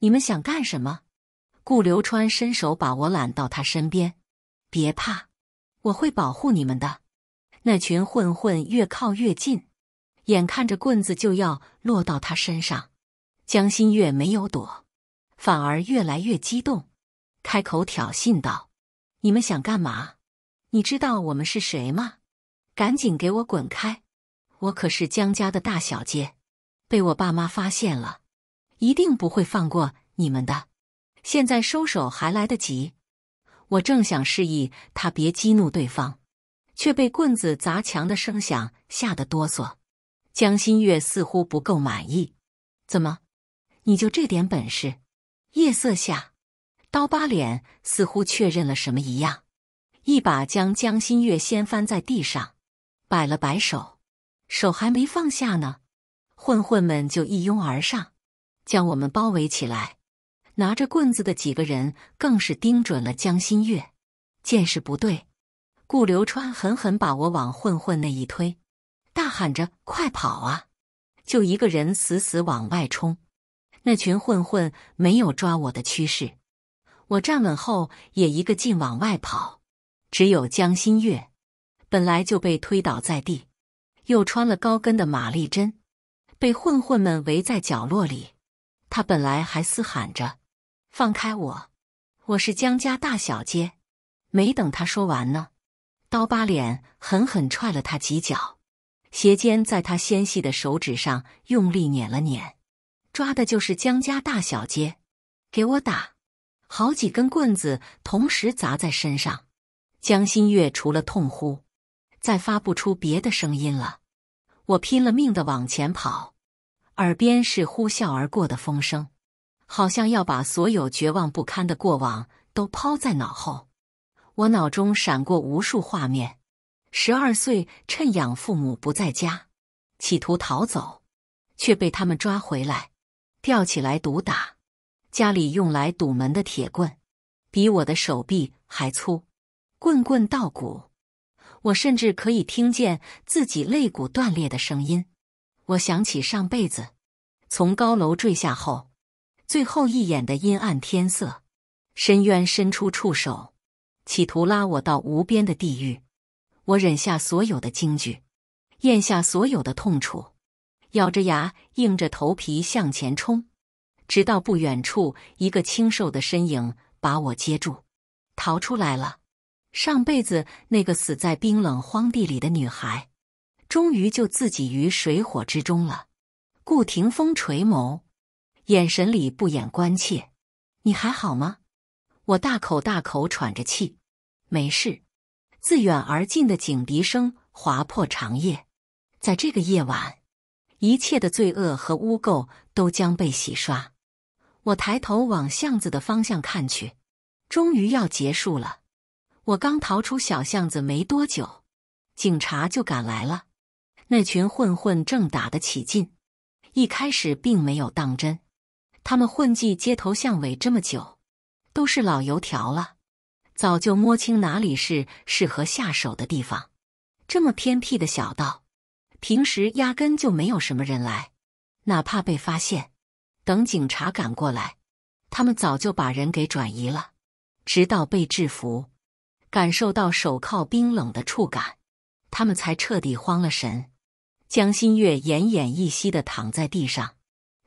你们想干什么？”顾流川伸手把我揽到他身边，别怕，我会保护你们的。那群混混越靠越近，眼看着棍子就要落到他身上，江新月没有躲，反而越来越激动，开口挑衅道：“你们想干嘛？你知道我们是谁吗？赶紧给我滚开！我可是江家的大小姐，被我爸妈发现了，一定不会放过你们的。”现在收手还来得及。我正想示意他别激怒对方，却被棍子砸墙的声响吓得哆嗦。江新月似乎不够满意，怎么？你就这点本事？夜色下，刀疤脸似乎确认了什么一样，一把将江新月掀翻在地上，摆了摆手，手还没放下呢，混混们就一拥而上，将我们包围起来。拿着棍子的几个人更是盯准了江新月，见势不对，顾流川狠狠把我往混混那一推，大喊着：“快跑啊！”就一个人死死往外冲。那群混混没有抓我的趋势，我站稳后也一个劲往外跑。只有江新月本来就被推倒在地，又穿了高跟的马丽珍被混混们围在角落里，她本来还嘶喊着。放开我！我是江家大小姐。没等他说完呢，刀疤脸狠狠踹了他几脚，鞋尖在他纤细的手指上用力碾了碾，抓的就是江家大小姐。给我打！好几根棍子同时砸在身上，江新月除了痛呼，再发不出别的声音了。我拼了命的往前跑，耳边是呼啸而过的风声。好像要把所有绝望不堪的过往都抛在脑后。我脑中闪过无数画面：十二岁趁养父母不在家，企图逃走，却被他们抓回来，吊起来毒打。家里用来堵门的铁棍，比我的手臂还粗，棍棍到骨。我甚至可以听见自己肋骨断裂的声音。我想起上辈子从高楼坠下后。最后一眼的阴暗天色，深渊伸出触手，企图拉我到无边的地狱。我忍下所有的惊惧，咽下所有的痛楚，咬着牙，硬着头皮向前冲，直到不远处一个清瘦的身影把我接住，逃出来了。上辈子那个死在冰冷荒地里的女孩，终于就自己于水火之中了。顾霆锋垂眸。眼神里不掩关切，你还好吗？我大口大口喘着气，没事。自远而近的警笛声划破长夜，在这个夜晚，一切的罪恶和污垢都将被洗刷。我抬头往巷子的方向看去，终于要结束了。我刚逃出小巷子没多久，警察就赶来了。那群混混正打得起劲，一开始并没有当真。他们混迹街头巷尾这么久，都是老油条了，早就摸清哪里是适合下手的地方。这么偏僻的小道，平时压根就没有什么人来。哪怕被发现，等警察赶过来，他们早就把人给转移了。直到被制服，感受到手铐冰冷的触感，他们才彻底慌了神。江新月奄奄一息的躺在地上，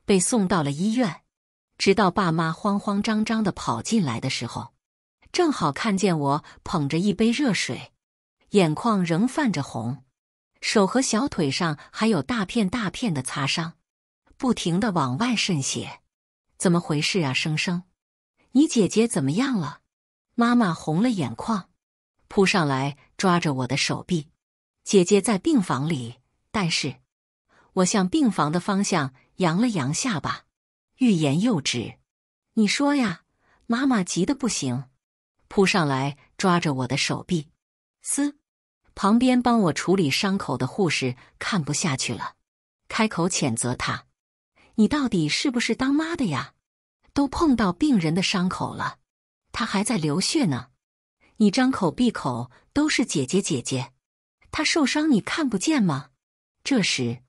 被送到了医院。直到爸妈慌慌张张的跑进来的时候，正好看见我捧着一杯热水，眼眶仍泛着红，手和小腿上还有大片大片的擦伤，不停的往外渗血，怎么回事啊？生生，你姐姐怎么样了？妈妈红了眼眶，扑上来抓着我的手臂。姐姐在病房里，但是我向病房的方向扬了扬下巴。欲言又止，你说呀？妈妈急得不行，扑上来抓着我的手臂。嘶！旁边帮我处理伤口的护士看不下去了，开口谴责他：“你到底是不是当妈的呀？都碰到病人的伤口了，他还在流血呢！你张口闭口都是姐姐姐姐，他受伤你看不见吗？”这时，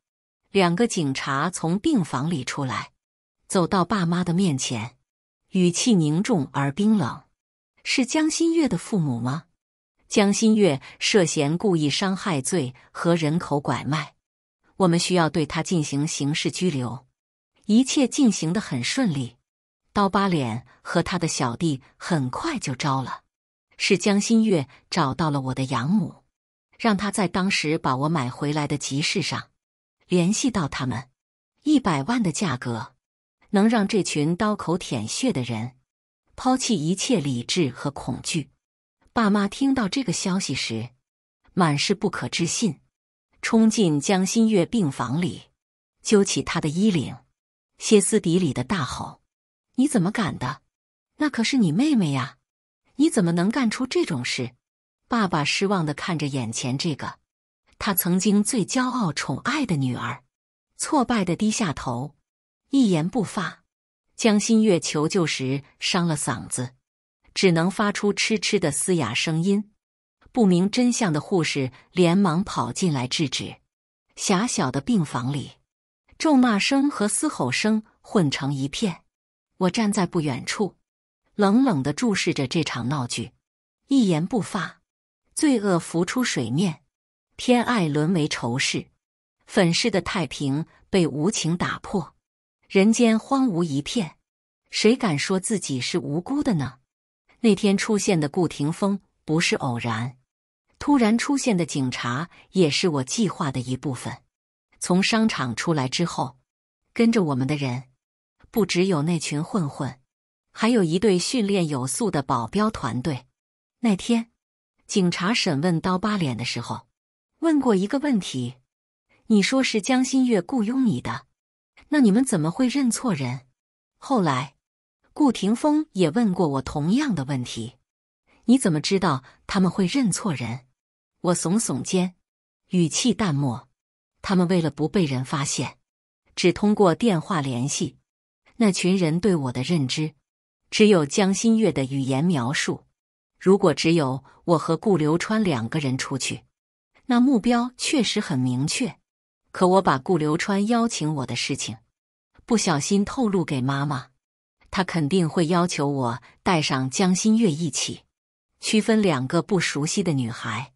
两个警察从病房里出来。走到爸妈的面前，语气凝重而冰冷：“是江新月的父母吗？江新月涉嫌故意伤害罪和人口拐卖，我们需要对他进行刑事拘留。一切进行的很顺利，刀疤脸和他的小弟很快就招了。是江新月找到了我的养母，让他在当时把我买回来的集市上联系到他们，一百万的价格。”能让这群刀口舔血的人抛弃一切理智和恐惧。爸妈听到这个消息时，满是不可置信，冲进江新月病房里，揪起他的衣领，歇斯底里的大吼：“你怎么敢的？那可是你妹妹呀！你怎么能干出这种事？”爸爸失望的看着眼前这个他曾经最骄傲宠爱的女儿，挫败的低下头。一言不发，江心月求救时伤了嗓子，只能发出嗤嗤的嘶哑声音。不明真相的护士连忙跑进来制止。狭小的病房里，咒骂声和嘶吼声混成一片。我站在不远处，冷冷的注视着这场闹剧，一言不发。罪恶浮出水面，天爱沦为仇视，粉饰的太平被无情打破。人间荒芜一片，谁敢说自己是无辜的呢？那天出现的顾霆锋不是偶然，突然出现的警察也是我计划的一部分。从商场出来之后，跟着我们的人不只有那群混混，还有一队训练有素的保镖团队。那天，警察审问刀疤脸的时候，问过一个问题：“你说是江心月雇佣你的？”那你们怎么会认错人？后来，顾霆锋也问过我同样的问题。你怎么知道他们会认错人？我耸耸肩，语气淡漠。他们为了不被人发现，只通过电话联系。那群人对我的认知，只有江心月的语言描述。如果只有我和顾流川两个人出去，那目标确实很明确。可我把顾流川邀请我的事情，不小心透露给妈妈，她肯定会要求我带上江心月一起，区分两个不熟悉的女孩，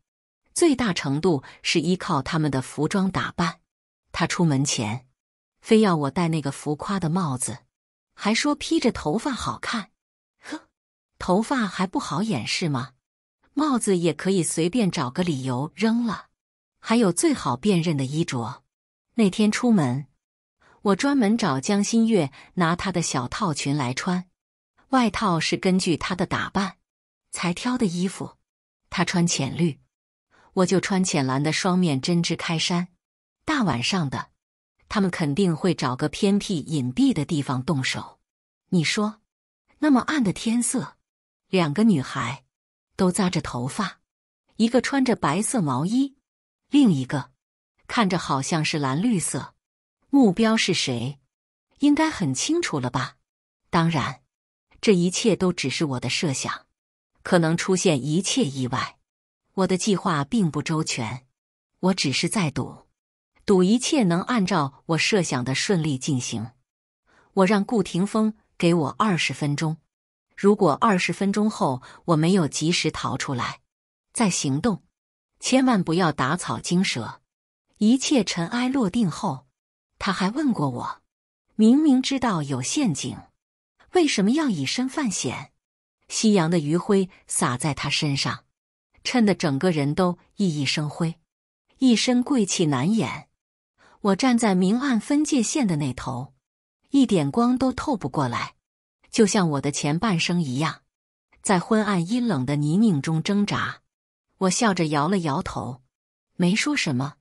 最大程度是依靠他们的服装打扮。她出门前，非要我戴那个浮夸的帽子，还说披着头发好看。呵，头发还不好掩饰吗？帽子也可以随便找个理由扔了。还有最好辨认的衣着。那天出门，我专门找江心月拿她的小套裙来穿，外套是根据她的打扮才挑的衣服。她穿浅绿，我就穿浅蓝的双面针织开衫。大晚上的，他们肯定会找个偏僻隐蔽的地方动手。你说，那么暗的天色，两个女孩都扎着头发，一个穿着白色毛衣，另一个。看着好像是蓝绿色，目标是谁？应该很清楚了吧？当然，这一切都只是我的设想，可能出现一切意外。我的计划并不周全，我只是在赌，赌一切能按照我设想的顺利进行。我让顾霆锋给我二十分钟，如果二十分钟后我没有及时逃出来，再行动，千万不要打草惊蛇。一切尘埃落定后，他还问过我：“明明知道有陷阱，为什么要以身犯险？”夕阳的余晖洒在他身上，衬得整个人都熠熠生辉，一身贵气难掩。我站在明暗分界线的那头，一点光都透不过来，就像我的前半生一样，在昏暗阴冷的泥泞中挣扎。我笑着摇了摇头，没说什么。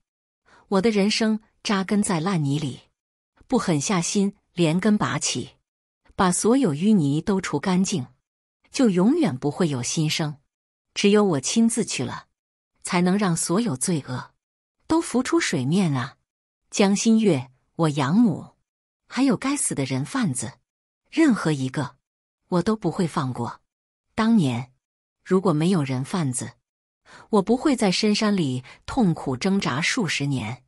我的人生扎根在烂泥里，不狠下心连根拔起，把所有淤泥都除干净，就永远不会有新生。只有我亲自去了，才能让所有罪恶都浮出水面啊！江新月，我养母，还有该死的人贩子，任何一个我都不会放过。当年，如果没有人贩子。我不会在深山里痛苦挣扎数十年，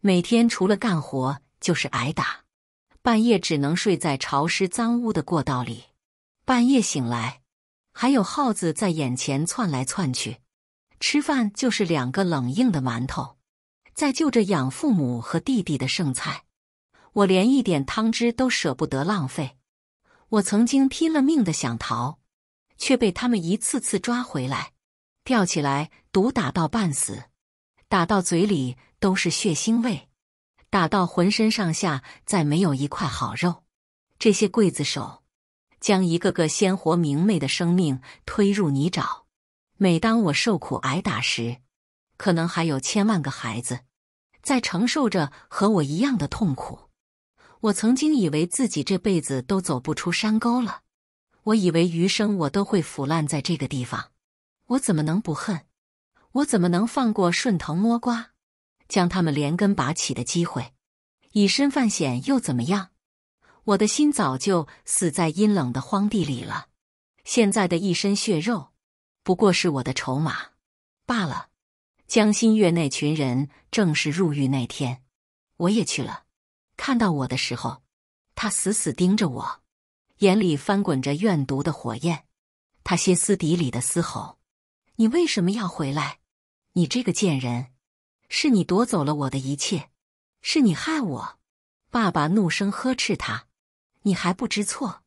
每天除了干活就是挨打，半夜只能睡在潮湿脏污的过道里，半夜醒来还有耗子在眼前窜来窜去。吃饭就是两个冷硬的馒头，再就着养父母和弟弟的剩菜，我连一点汤汁都舍不得浪费。我曾经拼了命的想逃，却被他们一次次抓回来。吊起来，毒打到半死，打到嘴里都是血腥味，打到浑身上下再没有一块好肉。这些刽子手将一个个鲜活明媚的生命推入泥沼。每当我受苦挨打时，可能还有千万个孩子在承受着和我一样的痛苦。我曾经以为自己这辈子都走不出山沟了，我以为余生我都会腐烂在这个地方。我怎么能不恨？我怎么能放过顺藤摸瓜，将他们连根拔起的机会？以身犯险又怎么样？我的心早就死在阴冷的荒地里了。现在的一身血肉，不过是我的筹码罢了。江新月那群人，正是入狱那天，我也去了。看到我的时候，他死死盯着我，眼里翻滚着怨毒的火焰。他歇斯底里的嘶吼。你为什么要回来？你这个贱人！是你夺走了我的一切，是你害我！爸爸怒声呵斥他：“你还不知错？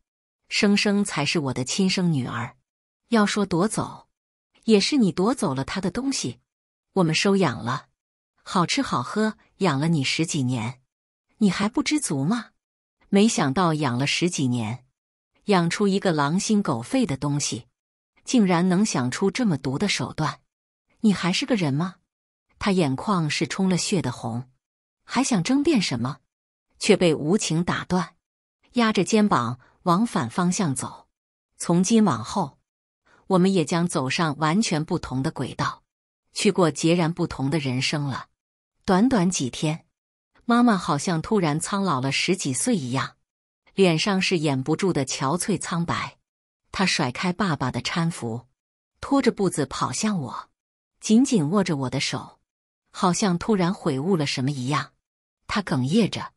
生生才是我的亲生女儿，要说夺走，也是你夺走了她的东西。我们收养了，好吃好喝养了你十几年，你还不知足吗？没想到养了十几年，养出一个狼心狗肺的东西。”竟然能想出这么毒的手段，你还是个人吗？他眼眶是充了血的红，还想争辩什么，却被无情打断，压着肩膀往反方向走。从今往后，我们也将走上完全不同的轨道，去过截然不同的人生了。短短几天，妈妈好像突然苍老了十几岁一样，脸上是掩不住的憔悴苍白。他甩开爸爸的搀扶，拖着步子跑向我，紧紧握着我的手，好像突然悔悟了什么一样。他哽咽着，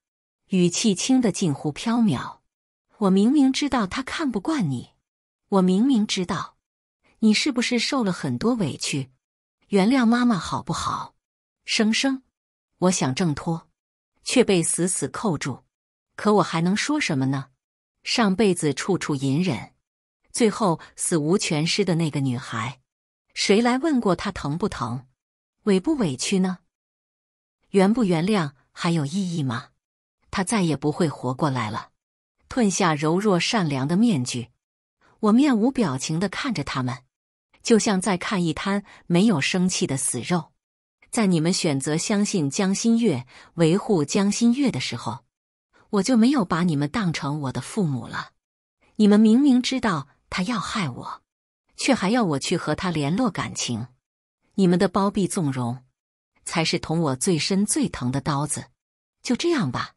语气轻得近乎飘渺。我明明知道他看不惯你，我明明知道，你是不是受了很多委屈？原谅妈妈好不好，生生？我想挣脱，却被死死扣住。可我还能说什么呢？上辈子处处隐忍。最后死无全尸的那个女孩，谁来问过她疼不疼、委不委屈呢？原不原谅还有意义吗？她再也不会活过来了。吞下柔弱善良的面具，我面无表情的看着他们，就像在看一滩没有生气的死肉。在你们选择相信江心月、维护江心月的时候，我就没有把你们当成我的父母了。你们明明知道。他要害我，却还要我去和他联络感情。你们的包庇纵容，才是捅我最深最疼的刀子。就这样吧，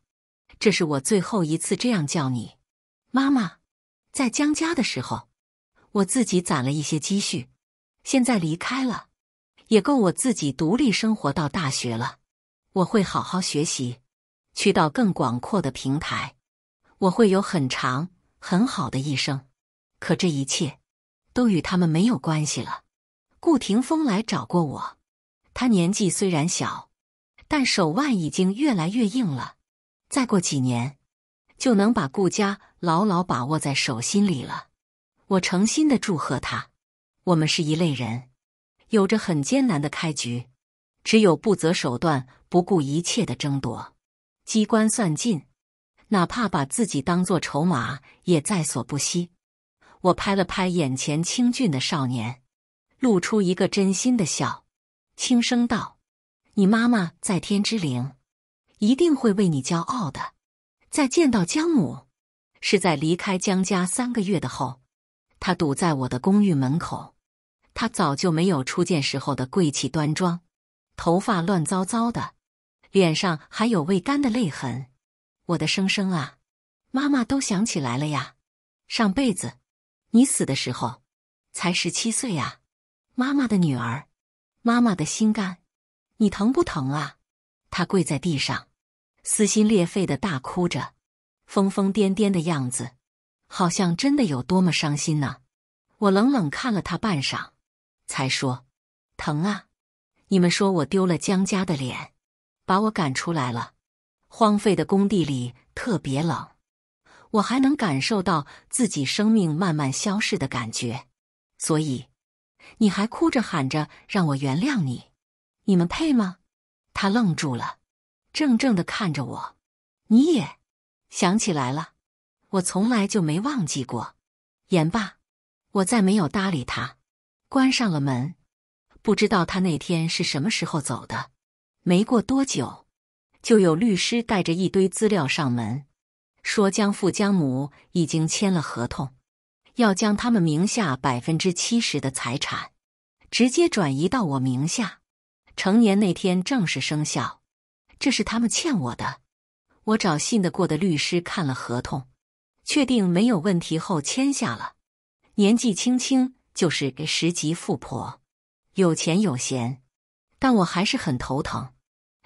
这是我最后一次这样叫你妈妈。在江家的时候，我自己攒了一些积蓄，现在离开了，也够我自己独立生活到大学了。我会好好学习，去到更广阔的平台。我会有很长很好的一生。可这一切，都与他们没有关系了。顾霆锋来找过我，他年纪虽然小，但手腕已经越来越硬了。再过几年，就能把顾家牢牢把握在手心里了。我诚心的祝贺他。我们是一类人，有着很艰难的开局，只有不择手段、不顾一切的争夺，机关算尽，哪怕把自己当做筹码，也在所不惜。我拍了拍眼前清俊的少年，露出一个真心的笑，轻声道：“你妈妈在天之灵，一定会为你骄傲的。”再见到江母，是在离开江家三个月的后，她堵在我的公寓门口。她早就没有初见时候的贵气端庄，头发乱糟糟的，脸上还有未干的泪痕。我的生生啊，妈妈都想起来了呀，上辈子。你死的时候才十七岁啊，妈妈的女儿，妈妈的心肝，你疼不疼啊？他跪在地上，撕心裂肺的大哭着，疯疯癫癫的样子，好像真的有多么伤心呢。我冷冷看了他半晌，才说：“疼啊！你们说我丢了江家的脸，把我赶出来了，荒废的工地里特别冷。”我还能感受到自己生命慢慢消逝的感觉，所以你还哭着喊着让我原谅你，你们配吗？他愣住了，怔怔的看着我。你也想起来了，我从来就没忘记过。言罢，我再没有搭理他，关上了门。不知道他那天是什么时候走的，没过多久，就有律师带着一堆资料上门。说将父将母已经签了合同，要将他们名下百分之七十的财产直接转移到我名下，成年那天正式生效。这是他们欠我的。我找信得过的律师看了合同，确定没有问题后签下了。年纪轻轻就是个十级富婆，有钱有闲，但我还是很头疼。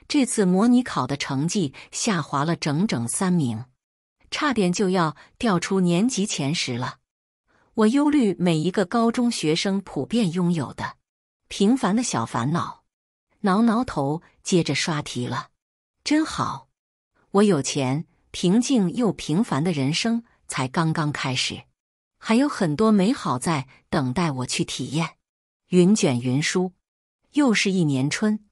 这次模拟考的成绩下滑了整整三名。差点就要掉出年级前十了，我忧虑每一个高中学生普遍拥有的平凡的小烦恼，挠挠头，接着刷题了。真好，我有钱，平静又平凡的人生才刚刚开始，还有很多美好在等待我去体验。云卷云舒，又是一年春。